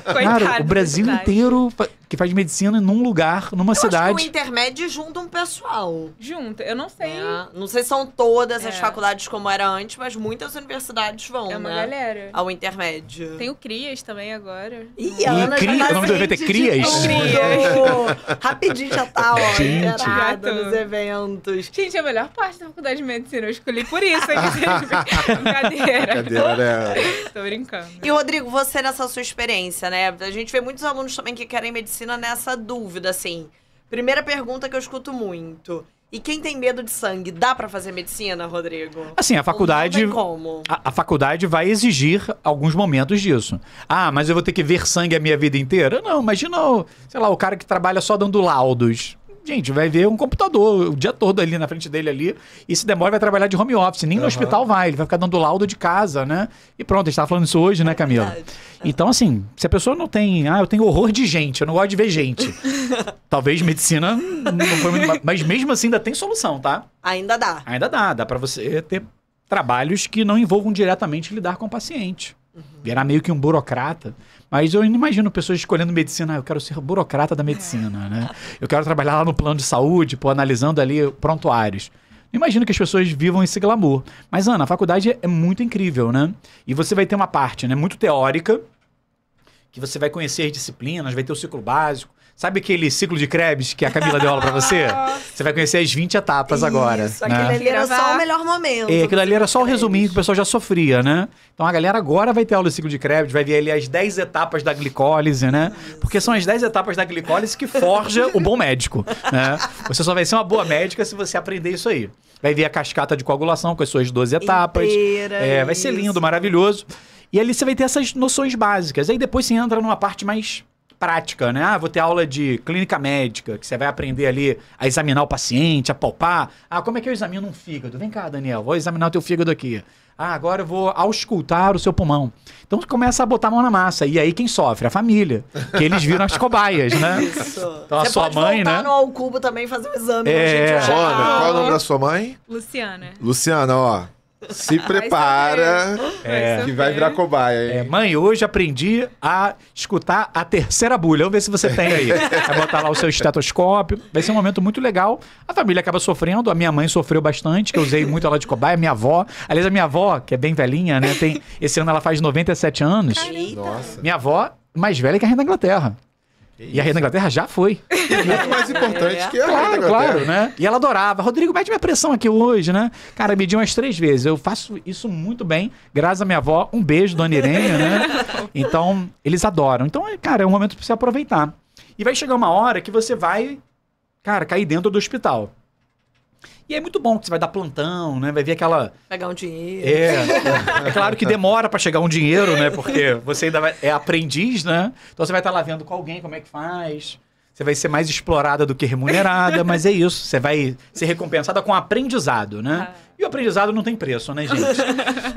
Cara, o Brasil inteiro que faz medicina num lugar, numa eu cidade. Acho que o intermédio junta um pessoal. Junta, eu não sei. É, não sei se são todas é. as faculdades como era antes, mas muitas universidades vão, É uma né? galera. Ao intermédio. Tem o CRIAS também agora. Ih, a Ana Cri... tá o nome do assim evento é CRIAS? CRIAS. Rapidinho já tá, ó, gente. nos eventos. Gente, é a melhor parte da faculdade de medicina eu escolhi por isso. Hein, Brincadeira. Brincadeira, né? Tô brincando. E, Rodrigo, você nessa sua experiência, né? A gente vê muitos alunos também que querem medicina nessa dúvida, assim. Primeira pergunta que eu escuto muito. E quem tem medo de sangue, dá para fazer medicina, Rodrigo? Assim, a faculdade. Não tem como. A, a, faculdade vai exigir alguns momentos disso. Ah, mas eu vou ter que ver sangue a minha vida inteira? Não, imagina, sei lá, o cara que trabalha só dando laudos. Gente, vai ver um computador o dia todo ali na frente dele ali. E se demora, vai trabalhar de home office. Nem uhum. no hospital vai. Ele vai ficar dando laudo de casa, né? E pronto, a gente tava falando isso hoje, né, é Camila? É então, assim, se a pessoa não tem. Ah, eu tenho horror de gente, eu não gosto de ver gente. Talvez medicina não foi muito. Mas mesmo assim, ainda tem solução, tá? Ainda dá. Ainda dá. Dá para você ter trabalhos que não envolvam diretamente lidar com o paciente. Uhum. Virar meio que um burocrata. Mas eu imagino pessoas escolhendo medicina, ah, eu quero ser burocrata da medicina, né? Eu quero trabalhar lá no plano de saúde, pô, analisando ali prontuários. Imagino que as pessoas vivam esse glamour. Mas, Ana, a faculdade é muito incrível, né? E você vai ter uma parte, né, muito teórica, que você vai conhecer as disciplinas, vai ter o ciclo básico, Sabe aquele ciclo de Krebs que a Camila deu aula pra você? Você vai conhecer as 20 etapas Isso, agora. Isso, aquilo né? ali era só o melhor momento. E é, aquilo ali era só o resuminho que o pessoal já sofria, né? Então a galera agora vai ter aula do ciclo de Krebs, vai ver ali as 10 etapas da glicólise, né? Porque são as 10 etapas da glicólise que forja o bom médico, né? Você só vai ser uma boa médica se você aprender isso aí. Vai ver a cascata de coagulação com as suas 12 etapas. é, vai ser lindo, maravilhoso. E ali você vai ter essas noções básicas. Aí depois você entra numa parte mais prática, né? Ah, vou ter aula de clínica médica, que você vai aprender ali a examinar o paciente, a palpar. Ah, como é que eu examino um fígado? Vem cá, Daniel, vou examinar o teu fígado aqui. Ah, agora eu vou auscultar o seu pulmão. Então começa a botar a mão na massa. E aí quem sofre? A família. Que eles viram as cobaias, né? Isso. Então Você a sua pode mãe, né? no ao cubo também fazer o exame. É. Gente, Olha, qual é o nome da sua mãe? Luciana. Luciana, ó. Se prepara, é, que vai virar cobaia. Hein? É, mãe, hoje aprendi a escutar a terceira bulha. Vamos ver se você tem aí. Vai é botar lá o seu estetoscópio. Vai ser um momento muito legal. A família acaba sofrendo. A minha mãe sofreu bastante, que eu usei muito ela de cobaia. Minha avó. Aliás, a minha avó, que é bem velhinha, né? Tem, esse ano ela faz 97 anos. Nossa. Minha avó, mais velha que a Rainha da Inglaterra. E a Rainha da Inglaterra já foi. é muito mais importante que a Claro, da claro, né? E ela adorava. Rodrigo, mete minha pressão aqui hoje, né? Cara, mediu umas três vezes. Eu faço isso muito bem, graças à minha avó. Um beijo, dona Irene, né? Então, eles adoram. Então, é, cara, é um momento pra você aproveitar. E vai chegar uma hora que você vai, cara, cair dentro do hospital. E é muito bom que você vai dar plantão, né? Vai ver aquela. Pegar um dinheiro. É. É claro que demora para chegar um dinheiro, né? Porque você ainda vai... é aprendiz, né? Então você vai estar tá lá vendo com alguém como é que faz. Você vai ser mais explorada do que remunerada, mas é isso. Você vai ser recompensada com aprendizado, né? Ah. E o aprendizado não tem preço, né, gente?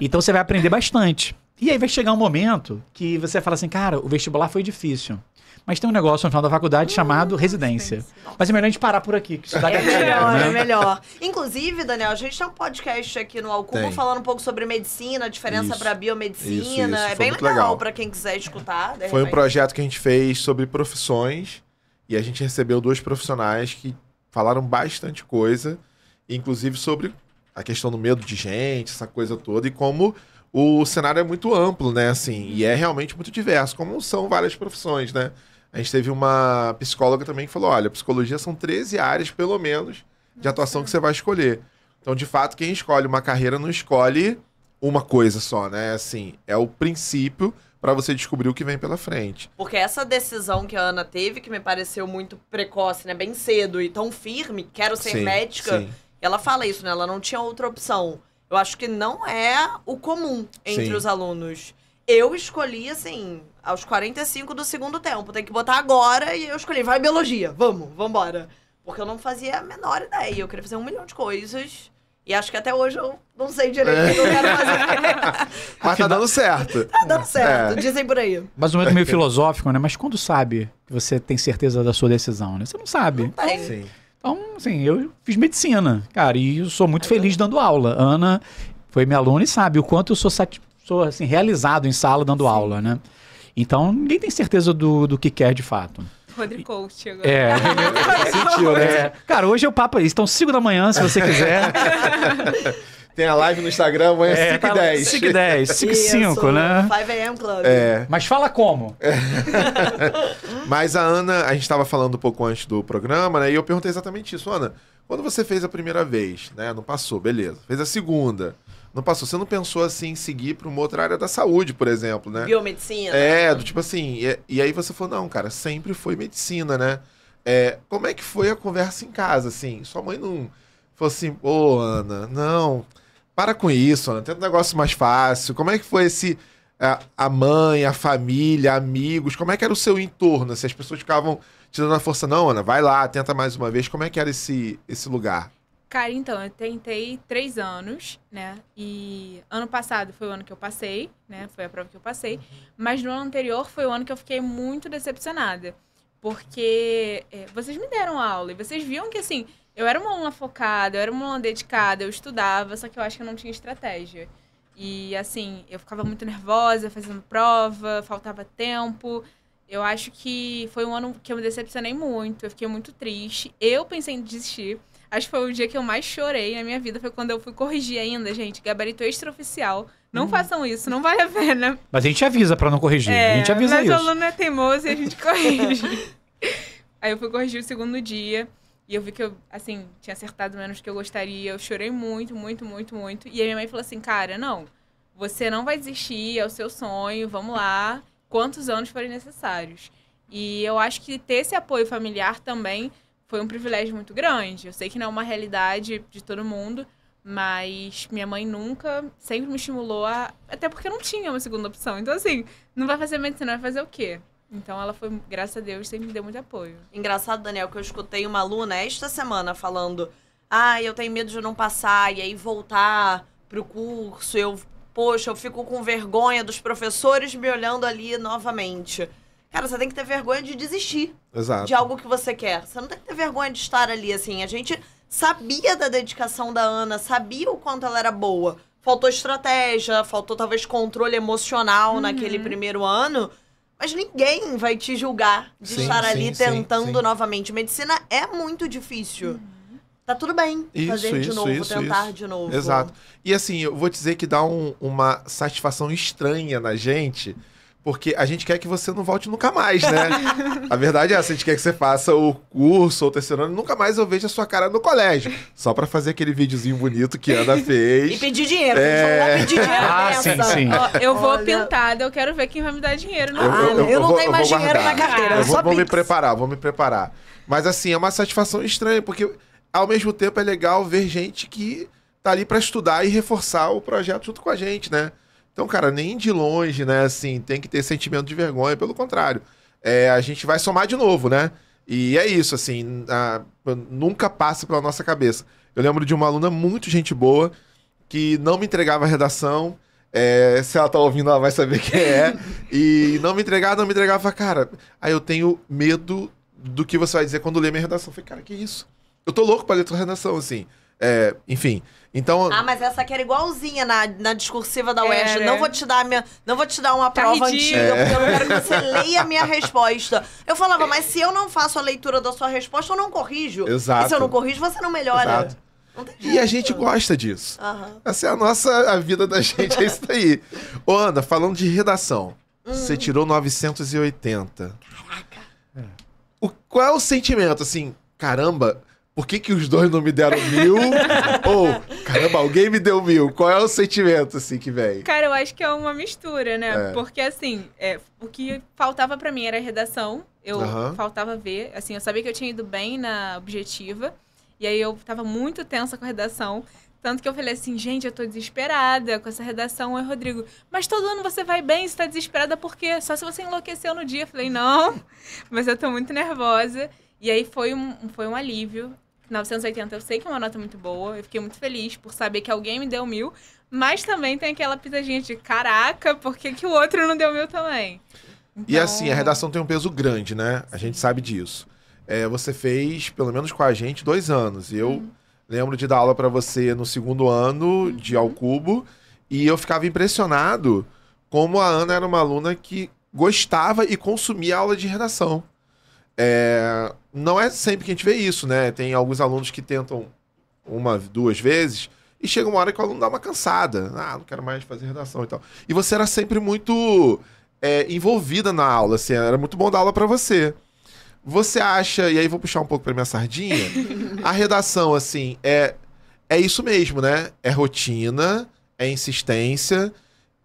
Então você vai aprender bastante. E aí vai chegar um momento que você fala assim, cara, o vestibular foi difícil. Mas tem um negócio no final da faculdade hum, chamado residência. residência. Mas é melhor a gente parar por aqui, que isso dá É gatilho, melhor, né? é melhor. Inclusive, Daniel, a gente tem um podcast aqui no Alcubo falando um pouco sobre medicina, a diferença para biomedicina. Isso, isso. É bem legal, legal. para quem quiser escutar. Foi repente. um projeto que a gente fez sobre profissões e a gente recebeu dois profissionais que falaram bastante coisa, inclusive sobre a questão do medo de gente, essa coisa toda, e como o cenário é muito amplo, né? Assim, e é uhum. realmente muito diverso, como são várias profissões, né? A gente teve uma psicóloga também que falou: olha, psicologia são 13 áreas, pelo menos, de atuação que você vai escolher. Então, de fato, quem escolhe uma carreira não escolhe uma coisa só, né? Assim, é o princípio para você descobrir o que vem pela frente. Porque essa decisão que a Ana teve, que me pareceu muito precoce, né? Bem cedo e tão firme, quero ser sim, médica. Sim. Ela fala isso, né? Ela não tinha outra opção. Eu acho que não é o comum entre sim. os alunos. Eu escolhi, assim, aos 45 do segundo tempo. Tem que botar agora e eu escolhi. Vai biologia, vamos, vambora. Porque eu não fazia a menor ideia. Eu queria fazer um milhão de coisas. E acho que até hoje eu não sei direito o é. que eu quero é. fazer. Mas tá dando certo. Tá dando certo, é. dizem por aí. Mas um momento meio filosófico, né? Mas quando sabe que você tem certeza da sua decisão, né? Você não sabe. Não tem. Sim. Então, assim, eu fiz medicina, cara, e eu sou muito feliz dando aula. Ana foi minha aluna e sabe o quanto eu sou satisfeito sou assim, realizado em sala dando Sim. aula, né? Então, ninguém tem certeza do, do que quer de fato. Rodrigo Coach agora. É, sentiu, né? É. Cara, hoje é o papo. Estão 5 da manhã, se você quiser. Tem a live no Instagram, amanhã é 5 e 10. Tá 5 e 10, 5 e 5, né? 5 AM Club. É. Mas fala como. É. Mas a Ana, a gente estava falando um pouco antes do programa, né? E eu perguntei exatamente isso. Ana, quando você fez a primeira vez, né? Não passou, beleza. Fez a segunda. Não passou. Você não pensou assim em seguir para uma outra área da saúde, por exemplo, né? Biomedicina. É, do tipo assim. E, e aí você falou, não, cara, sempre foi medicina, né? É, como é que foi a conversa em casa, assim? Sua mãe não falou assim, ô, oh, Ana, não, para com isso, Ana, tenta um negócio mais fácil. Como é que foi esse. A, a mãe, a família, amigos, como é que era o seu entorno? Se assim, as pessoas ficavam te dando a força, não, Ana, vai lá, tenta mais uma vez. Como é que era esse, esse lugar? Cara, então, eu tentei três anos, né? E ano passado foi o ano que eu passei, né? Foi a prova que eu passei. Uhum. Mas no ano anterior foi o ano que eu fiquei muito decepcionada. Porque é, vocês me deram aula e vocês viam que, assim, eu era uma aluna focada, eu era uma aluna dedicada, eu estudava, só que eu acho que eu não tinha estratégia. E, assim, eu ficava muito nervosa fazendo prova, faltava tempo. Eu acho que foi um ano que eu me decepcionei muito, eu fiquei muito triste. Eu pensei em desistir Acho que foi o dia que eu mais chorei na minha vida. Foi quando eu fui corrigir ainda, gente. Gabarito extraoficial. Não hum. façam isso, não vale a pena. Mas a gente avisa para não corrigir. É, a gente é, avisa mas isso. Mas o aluno é teimoso e a gente corrige. Aí eu fui corrigir o segundo dia. E eu vi que eu, assim, tinha acertado menos do que eu gostaria. Eu chorei muito, muito, muito, muito. E a minha mãe falou assim: cara, não, você não vai desistir, é o seu sonho, vamos lá, quantos anos forem necessários. E eu acho que ter esse apoio familiar também foi um privilégio muito grande. Eu sei que não é uma realidade de todo mundo, mas minha mãe nunca, sempre me estimulou a. Até porque eu não tinha uma segunda opção. Então, assim, não vai fazer medicina, vai fazer o quê? Então ela foi, graças a Deus, sempre me deu muito apoio. Engraçado, Daniel, que eu escutei uma aluna esta semana falando: Ah, eu tenho medo de não passar e aí voltar pro curso. Eu, poxa, eu fico com vergonha dos professores me olhando ali novamente. Cara, você tem que ter vergonha de desistir Exato. de algo que você quer. Você não tem que ter vergonha de estar ali, assim. A gente sabia da dedicação da Ana, sabia o quanto ela era boa. Faltou estratégia, faltou talvez controle emocional uhum. naquele primeiro ano. Mas ninguém vai te julgar de sim, estar sim, ali sim, tentando novamente. Medicina é muito difícil. Uhum. Tá tudo bem isso, fazer isso, de novo, isso, tentar de novo. Exato. E assim, eu vou dizer que dá um, uma satisfação estranha na gente porque a gente quer que você não volte nunca mais, né? a verdade é essa, a gente quer que você faça o curso ou o terceiro ano e nunca mais eu veja a sua cara no colégio. Só para fazer aquele videozinho bonito que Ana fez. e pedir dinheiro, é... pedir dinheiro. Ah, sim, sim. Ó, eu vou Olha... pintada, eu quero ver quem vai me dar dinheiro. Não. Eu, eu, eu, eu não vou, tenho mais dinheiro na carteira, eu vou, só vou me preparar, vou me preparar. Mas assim, é uma satisfação estranha, porque ao mesmo tempo é legal ver gente que tá ali para estudar e reforçar o projeto junto com a gente, né? Então, cara, nem de longe, né? Assim, tem que ter sentimento de vergonha. Pelo contrário, é, a gente vai somar de novo, né? E é isso, assim, a, nunca passa pela nossa cabeça. Eu lembro de uma aluna muito gente boa que não me entregava a redação. É, se ela tá ouvindo, ela vai saber quem é. e não me entregava, não me entregava. Cara, aí eu tenho medo do que você vai dizer quando ler minha redação. Eu falei, cara, que isso? Eu tô louco pra ler tua redação, assim. É, enfim. Então. Ah, mas essa aqui era igualzinha na, na discursiva da West. não vou te dar minha, não vou te dar uma tá prova ridículo. antiga, é. porque eu não quero que você leia a minha resposta. Eu falava, mas se eu não faço a leitura da sua resposta, eu não corrijo. Exato. E se eu não corrijo, você não melhora. Exato. Não e a gente gosta disso. Uhum. Essa é a nossa a vida da gente, é isso daí. Ô, Ana, falando de redação, hum. você tirou 980. Caraca. É. O, qual é o sentimento, assim, caramba, por que, que os dois não me deram mil? Ou, caramba, alguém me deu mil. Qual é o sentimento, assim, que vem? Cara, eu acho que é uma mistura, né? É. Porque, assim, é, o que faltava para mim era redação. Eu uhum. faltava ver. Assim, eu sabia que eu tinha ido bem na objetiva. E aí eu tava muito tensa com a redação. Tanto que eu falei assim, gente, eu tô desesperada com essa redação. Oi, Rodrigo, mas todo ano você vai bem, você tá desesperada por quê? Só se você enlouqueceu no dia. Eu falei, não, mas eu tô muito nervosa. E aí foi um, foi um alívio 980 eu sei que é uma nota muito boa. Eu fiquei muito feliz por saber que alguém me deu mil. Mas também tem aquela pisadinha de caraca, por que, que o outro não deu mil também? Então... E assim, a redação tem um peso grande, né? A gente sabe disso. É, você fez, pelo menos com a gente, dois anos. Eu uhum. lembro de dar aula para você no segundo ano uhum. de Ao Cubo. E eu ficava impressionado como a Ana era uma aluna que gostava e consumia aula de redação. É, não é sempre que a gente vê isso, né? Tem alguns alunos que tentam uma, duas vezes e chega uma hora que o aluno dá uma cansada. Ah, não quero mais fazer redação e tal. E você era sempre muito é, envolvida na aula, assim, era muito bom dar aula para você. Você acha, e aí vou puxar um pouco pra minha sardinha, a redação, assim, é, é isso mesmo, né? É rotina, é insistência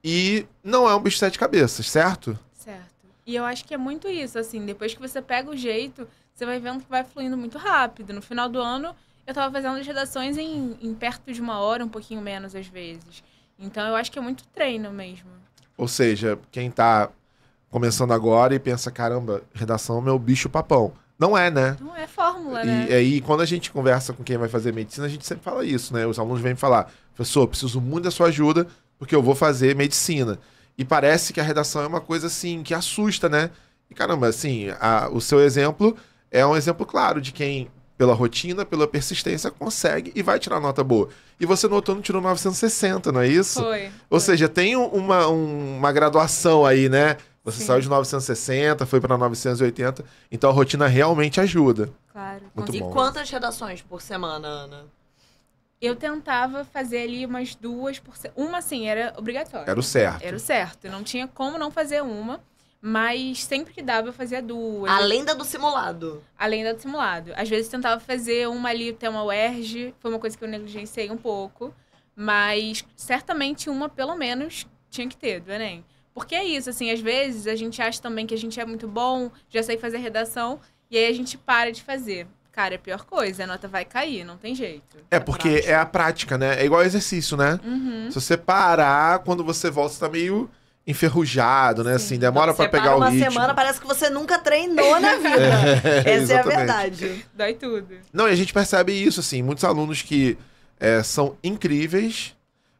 e não é um bicho de sete cabeças, certo? E eu acho que é muito isso, assim, depois que você pega o jeito, você vai vendo que vai fluindo muito rápido. No final do ano, eu tava fazendo as redações em, em, perto de uma hora, um pouquinho menos às vezes. Então eu acho que é muito treino mesmo. Ou seja, quem está começando agora e pensa, caramba, redação é meu bicho papão. Não é, né? Não é fórmula, e, né? E aí, quando a gente conversa com quem vai fazer medicina, a gente sempre fala isso, né? Os alunos vêm falar, professor, preciso muito da sua ajuda, porque eu vou fazer medicina. E parece que a redação é uma coisa assim que assusta, né? E caramba, assim, a, o seu exemplo é um exemplo claro de quem, pela rotina, pela persistência, consegue e vai tirar nota boa. E você no outono tirou 960, não é isso? Foi. Ou foi. seja, tem uma, uma graduação aí, né? Você Sim. saiu de 960, foi para 980, então a rotina realmente ajuda. Claro. Muito e bom. quantas redações por semana, Ana? Eu tentava fazer ali umas duas por se... Uma, assim, era obrigatória. Era o certo. Era o certo. Não tinha como não fazer uma. Mas sempre que dava, eu fazia duas. A lenda do simulado. A lenda do simulado. Às vezes tentava fazer uma ali, até uma UERJ. Foi uma coisa que eu negligenciei um pouco. Mas certamente uma, pelo menos, tinha que ter do Enem. Porque é isso, assim, às vezes a gente acha também que a gente é muito bom, já sei fazer redação, e aí a gente para de fazer. Cara, é a pior coisa, a nota vai cair, não tem jeito. É, porque prática. é a prática, né? É igual exercício, né? Uhum. Se você parar, quando você volta, você tá meio enferrujado, né? Sim. Assim, demora para pegar o uma ritmo. semana, parece que você nunca treinou na vida. é, Essa exatamente. é a verdade. Dói tudo. Não, e a gente percebe isso, assim, muitos alunos que é, são incríveis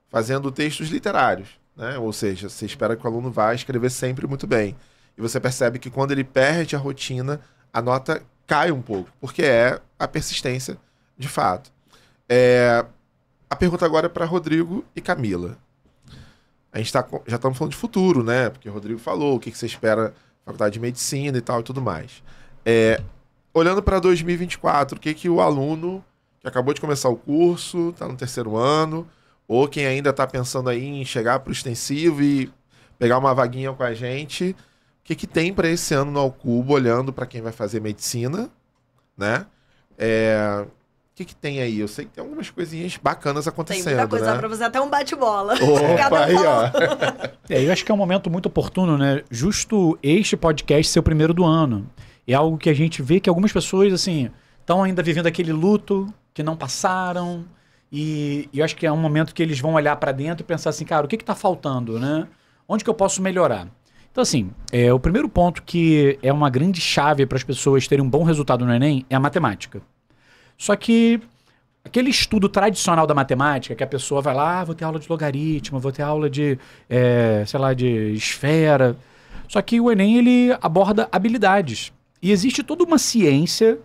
fazendo textos literários, né? Ou seja, você espera que o aluno vá escrever sempre muito bem. E você percebe que quando ele perde a rotina, a nota cai um pouco, porque é a persistência de fato. É, a pergunta agora é para Rodrigo e Camila. A gente tá, já estamos falando de futuro, né? Porque o Rodrigo falou o que, que você espera faculdade de medicina e tal e tudo mais. É, olhando para 2024, o que, que o aluno que acabou de começar o curso, está no terceiro ano, ou quem ainda está pensando aí em chegar para o extensivo e pegar uma vaguinha com a gente, que, que tem para esse ano no Alcubo, olhando para quem vai fazer medicina, né? É... O que, que tem aí? Eu sei que tem algumas coisinhas bacanas acontecendo. Tem muita coisa né? para você, até um bate-bola. Opa, aí, ó. é, eu acho que é um momento muito oportuno, né? Justo este podcast ser o primeiro do ano. É algo que a gente vê que algumas pessoas, assim, estão ainda vivendo aquele luto que não passaram. E, e, eu acho que é um momento que eles vão olhar para dentro e pensar assim, cara, o que está faltando, né? Onde que eu posso melhorar? Então, assim, é, o primeiro ponto que é uma grande chave para as pessoas terem um bom resultado no Enem é a matemática. Só que aquele estudo tradicional da matemática, que a pessoa vai lá, ah, vou ter aula de logaritmo, vou ter aula de, é, sei lá, de esfera. Só que o Enem, ele aborda habilidades. E existe toda uma ciência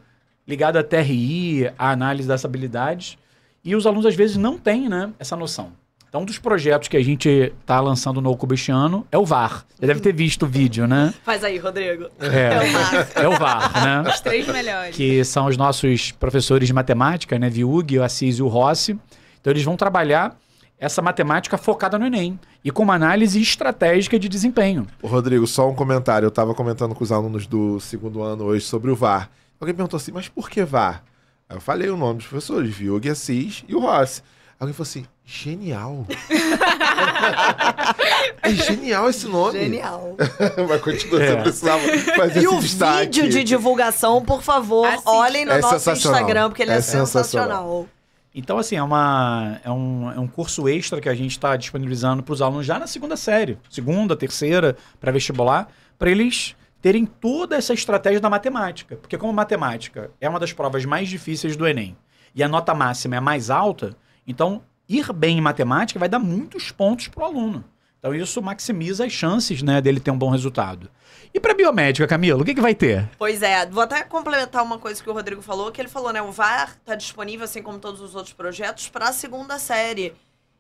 ligada à TRI, à análise das habilidades, e os alunos às vezes não têm né, essa noção. Então, um dos projetos que a gente está lançando no Ocubo este ano é o VAR. Você deve ter visto o vídeo, né? Faz aí, Rodrigo. É, é o VAR. É o VAR, né? Os três melhores. Que são os nossos professores de matemática, né? Viug, o Assis e o Rossi. Então, eles vão trabalhar essa matemática focada no Enem e com uma análise estratégica de desempenho. Rodrigo, só um comentário. Eu estava comentando com os alunos do segundo ano hoje sobre o VAR. Alguém perguntou assim, mas por que VAR? Aí eu falei o nome dos professores, Viug, Assis e o Rossi. Alguém falou assim: genial. é genial esse nome. Genial. Mas continua, é. você precisava fazer e esse E o vídeo de divulgação, por favor, olhem no é nosso Instagram, porque ele é, é sensacional. sensacional. Então, assim, é, uma, é, um, é um curso extra que a gente está disponibilizando para os alunos já na segunda série, segunda, terceira, pré-vestibular, para eles terem toda essa estratégia da matemática. Porque, como matemática é uma das provas mais difíceis do Enem e a nota máxima é mais alta, então, ir bem em matemática vai dar muitos pontos para o aluno. Então, isso maximiza as chances né, dele ter um bom resultado. E para biomédica, Camilo, o que, que vai ter? Pois é, vou até complementar uma coisa que o Rodrigo falou, que ele falou, né? O VAR está disponível, assim como todos os outros projetos, para a segunda série.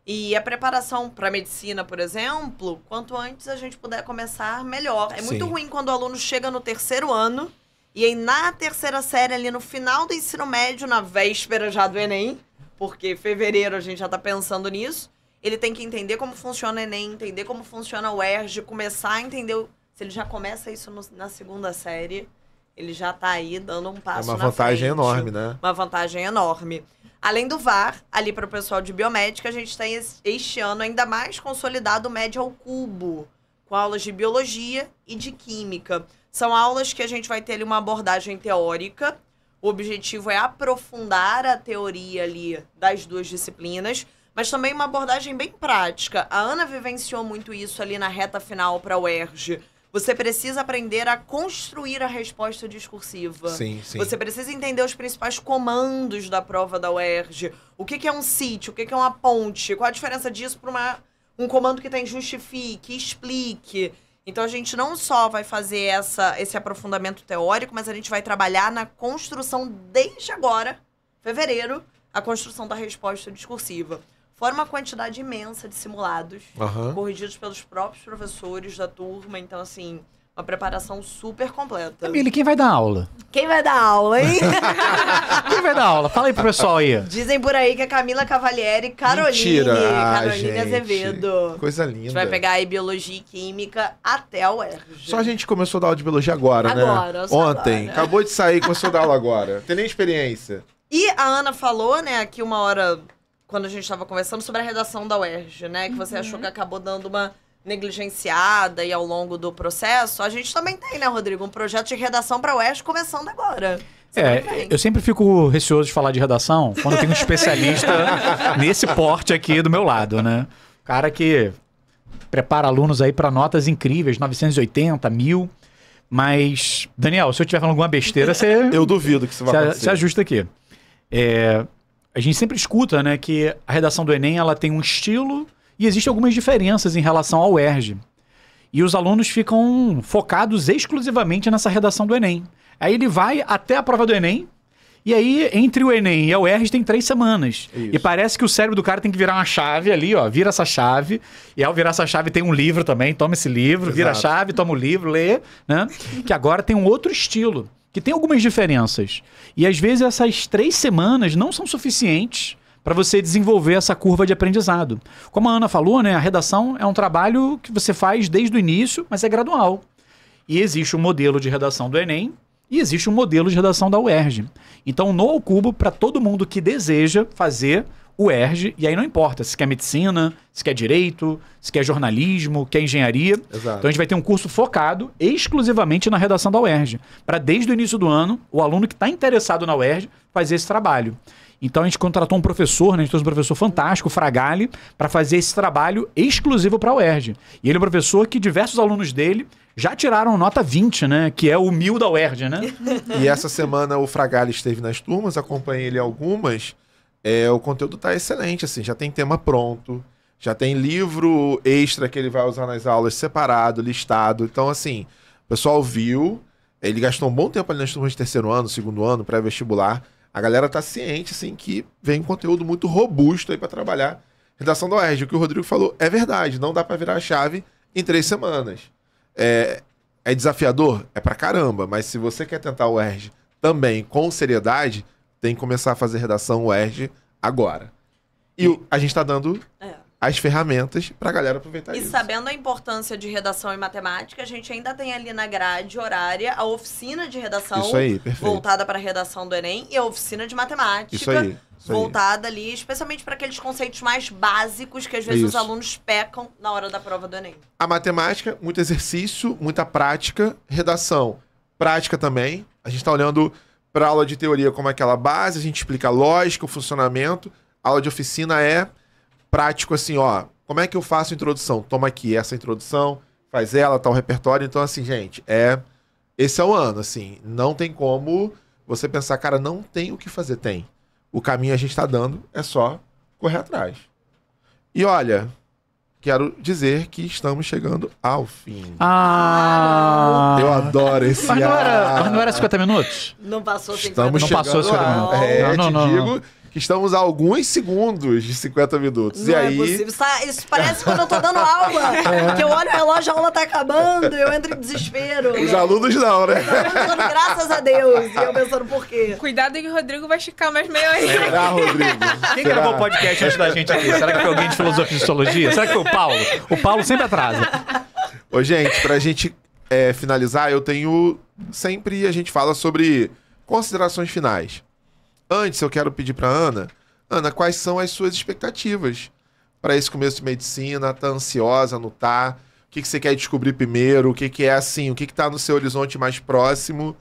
E a preparação para medicina, por exemplo, quanto antes a gente puder começar, melhor. É Sim. muito ruim quando o aluno chega no terceiro ano e aí na terceira série, ali no final do ensino médio, na véspera já do Enem, porque fevereiro a gente já está pensando nisso. Ele tem que entender como funciona o Enem, entender como funciona o ERJ, começar a entender. O... Se ele já começa isso no, na segunda série, ele já está aí dando um passo. É uma vantagem frente, enorme, né? Uma vantagem enorme. Além do VAR, ali para o pessoal de biomédica, a gente tem este ano ainda mais consolidado o médio ao cubo, com aulas de biologia e de química. São aulas que a gente vai ter ali uma abordagem teórica o objetivo é aprofundar a teoria ali das duas disciplinas, mas também uma abordagem bem prática. A Ana vivenciou muito isso ali na reta final para o ERJ. Você precisa aprender a construir a resposta discursiva. Sim, sim. Você precisa entender os principais comandos da prova da UERJ. O que, que é um sítio? O que, que é uma ponte? Qual a diferença disso para um comando que tem tá justifique, explique? Então a gente não só vai fazer essa, esse aprofundamento teórico, mas a gente vai trabalhar na construção desde agora, fevereiro, a construção da resposta discursiva. Fora uma quantidade imensa de simulados, uhum. corrigidos pelos próprios professores da turma. Então, assim, uma preparação super completa. Emílio, quem vai dar aula? Quem vai dar aula, hein? quem vai dar aula? Fala aí pro pessoal aí. Dizem por aí que a Camila Cavalieri, Caroline, Mentira. Ah, Caroline gente. Azevedo. Coisa linda. A gente vai pegar aí Biologia e Química até o UERJ. Só a gente começou a dar aula de Biologia agora, né? agora né? Ontem. Agora. Acabou de sair, começou a dar aula agora. Tem nem experiência. E a Ana falou, né, aqui uma hora, quando a gente tava conversando, sobre a redação da UERJ, né? Que você uhum. achou que acabou dando uma negligenciada e ao longo do processo, a gente também tem, né, Rodrigo? Um projeto de redação para Oeste começando agora. É, eu sempre fico receoso de falar de redação quando tem um especialista nesse porte aqui do meu lado, né? Cara que prepara alunos aí para notas incríveis, 980, mil. Mas, Daniel, se eu estiver falando alguma besteira, você. eu duvido que isso vai acontecer. Você ajusta aqui. É, a gente sempre escuta, né, que a redação do Enem ela tem um estilo e existem algumas diferenças em relação ao ERJ. E os alunos ficam focados exclusivamente nessa redação do Enem. Aí ele vai até a prova do Enem, e aí, entre o Enem e a UERJ tem três semanas. Isso. E parece que o cérebro do cara tem que virar uma chave ali, ó. Vira essa chave. E ao virar essa chave tem um livro também. Toma esse livro, Exato. vira a chave, toma o livro, lê, né? que agora tem um outro estilo, que tem algumas diferenças. E às vezes essas três semanas não são suficientes para você desenvolver essa curva de aprendizado. Como a Ana falou, né, a redação é um trabalho que você faz desde o início, mas é gradual. E existe um modelo de redação do Enem e existe um modelo de redação da UERJ. Então, no ao cubo, para todo mundo que deseja fazer o UERJ, e aí não importa se quer medicina, se quer direito, se quer jornalismo, quer engenharia. Exato. Então a gente vai ter um curso focado exclusivamente na redação da UERJ, para desde o início do ano o aluno que está interessado na UERJ fazer esse trabalho. Então a gente contratou um professor, né? A gente trouxe um professor fantástico, Fragali, para fazer esse trabalho exclusivo para a UERJ. E ele é um professor que diversos alunos dele já tiraram nota 20, né? Que é o mil da UERJ, né? e essa semana o Fragali esteve nas turmas, acompanhei ele algumas. É, o conteúdo está excelente, assim, já tem tema pronto, já tem livro extra que ele vai usar nas aulas separado, listado. Então, assim, o pessoal viu, ele gastou um bom tempo ali nas turmas de terceiro ano, segundo ano, pré-vestibular a galera tá ciente, assim, que vem um conteúdo muito robusto aí para trabalhar. Redação da UERJ, o que o Rodrigo falou é verdade, não dá para virar a chave em três semanas. É, é desafiador? É para caramba, mas se você quer tentar o UERJ também com seriedade, tem que começar a fazer redação UERJ agora. E, e a gente tá dando é as ferramentas para a galera aproveitar e isso. E sabendo a importância de redação e matemática, a gente ainda tem ali na grade horária a oficina de redação isso aí, perfeito. voltada para a redação do Enem e a oficina de matemática. Isso aí. Isso voltada aí. ali, especialmente para aqueles conceitos mais básicos que às vezes isso. os alunos pecam na hora da prova do Enem. A matemática, muito exercício, muita prática, redação, prática também. A gente está olhando para aula de teoria como aquela base, a gente explica a lógica, o funcionamento. A aula de oficina é prático assim, ó, como é que eu faço a introdução? Toma aqui essa introdução, faz ela, tal repertório. Então, assim, gente, é. Esse é o ano, assim. Não tem como você pensar, cara, não tem o que fazer. Tem. O caminho a gente tá dando, é só correr atrás. E olha, quero dizer que estamos chegando ao fim. Ah! Eu adoro esse mas não era, mas não era 50 minutos? Não passou 50 estamos Não passou 50 minutos. É, não, não, te não, digo. Não que estamos a alguns segundos de 50 minutos. Não e é aí... possível. Isso, parece quando eu tô dando aula. Que eu olho o relógio, a aula tá acabando, eu entro em desespero. Os né? alunos não, né? graças a Deus. E eu pensando, por quê? Cuidado que o Rodrigo vai ficar mais meio aí. Será, Rodrigo? Quem Será? gravou o podcast antes da gente aqui? Será que foi alguém de filosofia e sociologia? Será que foi o Paulo? O Paulo sempre atrasa. Ô, gente, pra gente é, finalizar, eu tenho... Sempre a gente fala sobre considerações finais. Antes, eu quero pedir para Ana, Ana, quais são as suas expectativas para esse começo de medicina? Tá ansiosa, não tá? O que, que você quer descobrir primeiro? O que, que é assim? O que está no seu horizonte mais próximo?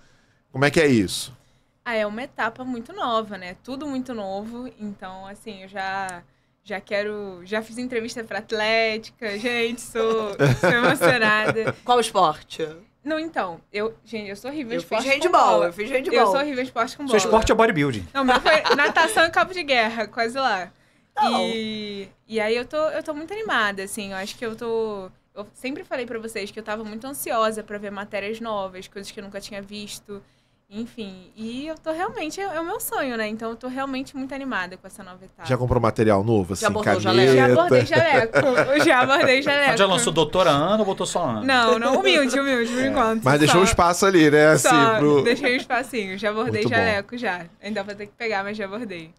Como é que é isso? Ah, é uma etapa muito nova, né? Tudo muito novo. Então, assim, eu já já quero. Já fiz entrevista para Atlética, gente, sou, sou emocionada. Qual esporte? Não, então, eu, gente, eu sou horrível em eu esporte fiz handball, com bola. Eu fiz handball. Eu sou horrível em esporte com bola. Seu esporte é bodybuilding. Não, meu foi natação e cabo de guerra, quase lá. E, e aí eu tô, eu tô muito animada, assim, eu acho que eu tô... Eu sempre falei para vocês que eu tava muito ansiosa para ver matérias novas, coisas que eu nunca tinha visto. Enfim, e eu tô realmente, é, é, o meu sonho, né? Então eu tô realmente muito animada com essa nova etapa. Já comprou material novo, assim, já caneta? Já abordei jaleco, já abordei jaleco. Já lançou doutora Ana ou botou só Ana? Não, não, humilde, humilde, por é. enquanto. Mas só. deixou um espaço ali, né? Assim, só, pro... deixei um espacinho, já abordei muito jaleco, bom. já. Ainda vou ter que pegar, mas já abordei.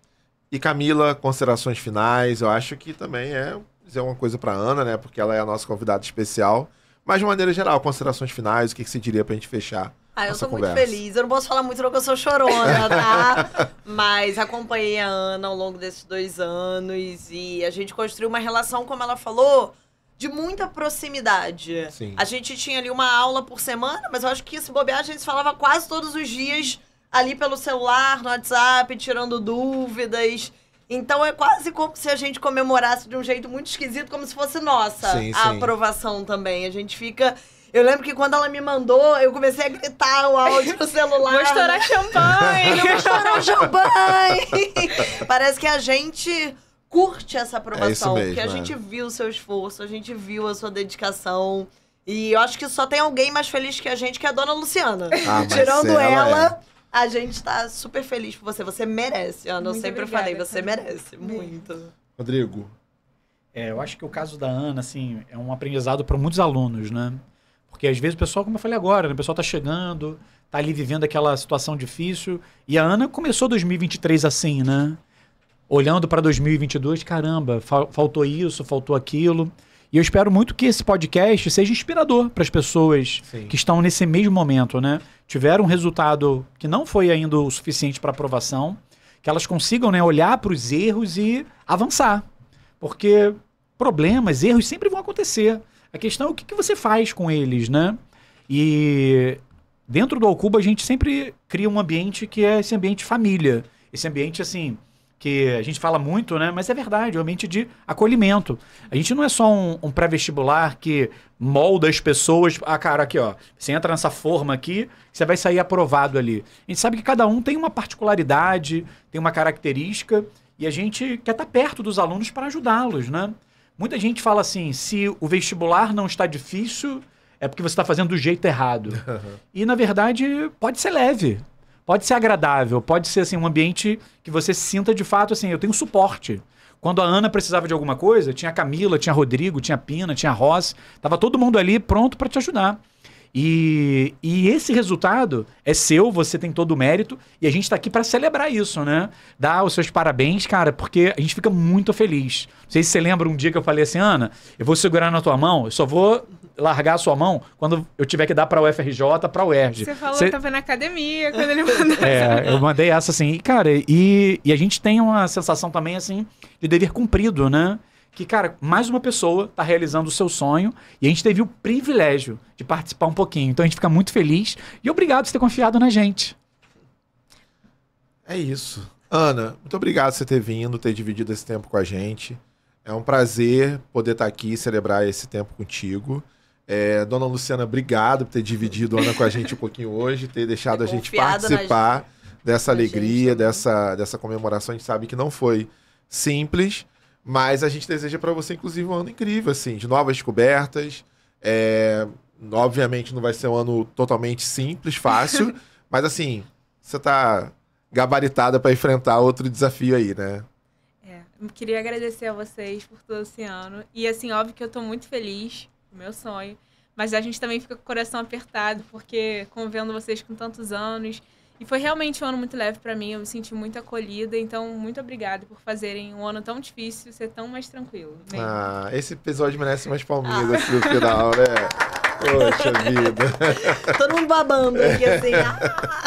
E Camila, considerações finais, eu acho que também é dizer uma coisa pra Ana, né? Porque ela é a nossa convidada especial. Mas de maneira geral, considerações finais, o que, que você diria pra gente fechar? Ah, eu sou conversa. muito feliz. Eu não posso falar muito, não, que eu sou chorona, tá? Mas acompanhei a Ana ao longo desses dois anos e a gente construiu uma relação, como ela falou, de muita proximidade. Sim. A gente tinha ali uma aula por semana, mas eu acho que se assim, bobear, a gente falava quase todos os dias ali pelo celular, no WhatsApp, tirando dúvidas. Então é quase como se a gente comemorasse de um jeito muito esquisito, como se fosse nossa sim, a sim. aprovação também. A gente fica eu lembro que quando ela me mandou, eu comecei a gritar o áudio no celular. Vou estourar champanhe! Vou estourar champanhe! Parece que a gente curte essa aprovação, é mesmo, porque a é. gente viu o seu esforço, a gente viu a sua dedicação. E eu acho que só tem alguém mais feliz que a gente, que é a dona Luciana. Ah, Tirando ela, é. ela é. a gente tá super feliz por você. Você merece, Ana. Eu sempre obrigada, falei, você cara. merece. Muito. Rodrigo. É, eu acho que o caso da Ana, assim, é um aprendizado para muitos alunos, né? Porque às vezes o pessoal, como eu falei agora, né, o pessoal tá chegando, tá ali vivendo aquela situação difícil. E a Ana começou 2023 assim, né? Olhando para 2022, caramba, fal faltou isso, faltou aquilo. E eu espero muito que esse podcast seja inspirador para as pessoas Sim. que estão nesse mesmo momento, né? Tiveram um resultado que não foi ainda o suficiente para aprovação, que elas consigam né, olhar para os erros e avançar. Porque problemas, erros sempre vão acontecer. A questão é o que, que você faz com eles, né? E dentro do Alcuba a gente sempre cria um ambiente que é esse ambiente família. Esse ambiente, assim, que a gente fala muito, né? Mas é verdade, é um ambiente de acolhimento. A gente não é só um, um pré-vestibular que molda as pessoas. Ah, cara, aqui, ó. Você entra nessa forma aqui, você vai sair aprovado ali. A gente sabe que cada um tem uma particularidade, tem uma característica, e a gente quer estar perto dos alunos para ajudá-los, né? Muita gente fala assim: se o vestibular não está difícil, é porque você está fazendo do jeito errado. Uhum. E, na verdade, pode ser leve, pode ser agradável, pode ser assim, um ambiente que você sinta de fato assim: eu tenho suporte. Quando a Ana precisava de alguma coisa, tinha a Camila, tinha a Rodrigo, tinha a Pina, tinha a Ross, tava todo mundo ali pronto para te ajudar. E, e esse resultado é seu, você tem todo o mérito, e a gente está aqui para celebrar isso, né? Dar os seus parabéns, cara, porque a gente fica muito feliz. Não sei se você lembra um dia que eu falei assim, Ana, eu vou segurar na tua mão, eu só vou largar a sua mão quando eu tiver que dar para o UFRJ, para o UERJ. Você falou que estava na academia quando ele mandou. É, eu mandei essa assim, e, cara, e, e a gente tem uma sensação também assim de dever cumprido, né? que, cara, mais uma pessoa está realizando o seu sonho e a gente teve o privilégio de participar um pouquinho. Então a gente fica muito feliz e obrigado por ter confiado na gente. É isso. Ana, muito obrigado por você ter vindo, ter dividido esse tempo com a gente. É um prazer poder estar tá aqui e celebrar esse tempo contigo. É, dona Luciana, obrigado por ter dividido Ana com a gente um pouquinho hoje, ter deixado é a gente participar gente. dessa alegria, dessa, dessa comemoração. A gente sabe que não foi simples, mas a gente deseja para você, inclusive, um ano incrível, assim, de novas descobertas. É... Obviamente não vai ser um ano totalmente simples, fácil, mas assim, você tá gabaritada para enfrentar outro desafio aí, né? É, eu queria agradecer a vocês por todo esse ano. E assim, óbvio que eu tô muito feliz, meu sonho. Mas a gente também fica com o coração apertado, porque convendo vocês com tantos anos, e foi realmente um ano muito leve para mim, eu me senti muito acolhida, então muito obrigada por fazerem um ano tão difícil ser tão mais tranquilo. Mesmo. Ah, esse episódio merece umas palminhas ah. assim no final, né? Poxa vida. Todo mundo babando aqui assim. Ah.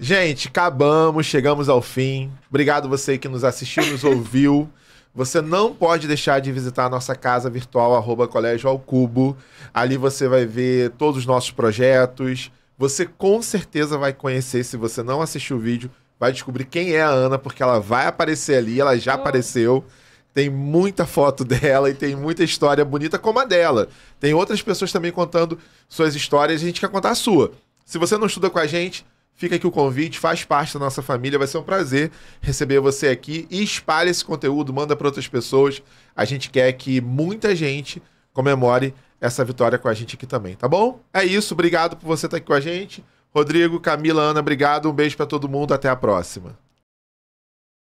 Gente, acabamos, chegamos ao fim. Obrigado você que nos assistiu, nos ouviu. Você não pode deixar de visitar a nossa casa virtual, arroba Colégio ao Cubo. Ali você vai ver todos os nossos projetos, você com certeza vai conhecer, se você não assistiu o vídeo, vai descobrir quem é a Ana, porque ela vai aparecer ali, ela já oh. apareceu. Tem muita foto dela e tem muita história bonita como a dela. Tem outras pessoas também contando suas histórias, a gente quer contar a sua. Se você não estuda com a gente, fica aqui o convite, faz parte da nossa família, vai ser um prazer receber você aqui e espalhe esse conteúdo, manda para outras pessoas. A gente quer que muita gente comemore essa vitória com a gente aqui também, tá bom? É isso, obrigado por você estar aqui com a gente. Rodrigo, Camila, Ana, obrigado. Um beijo para todo mundo, até a próxima.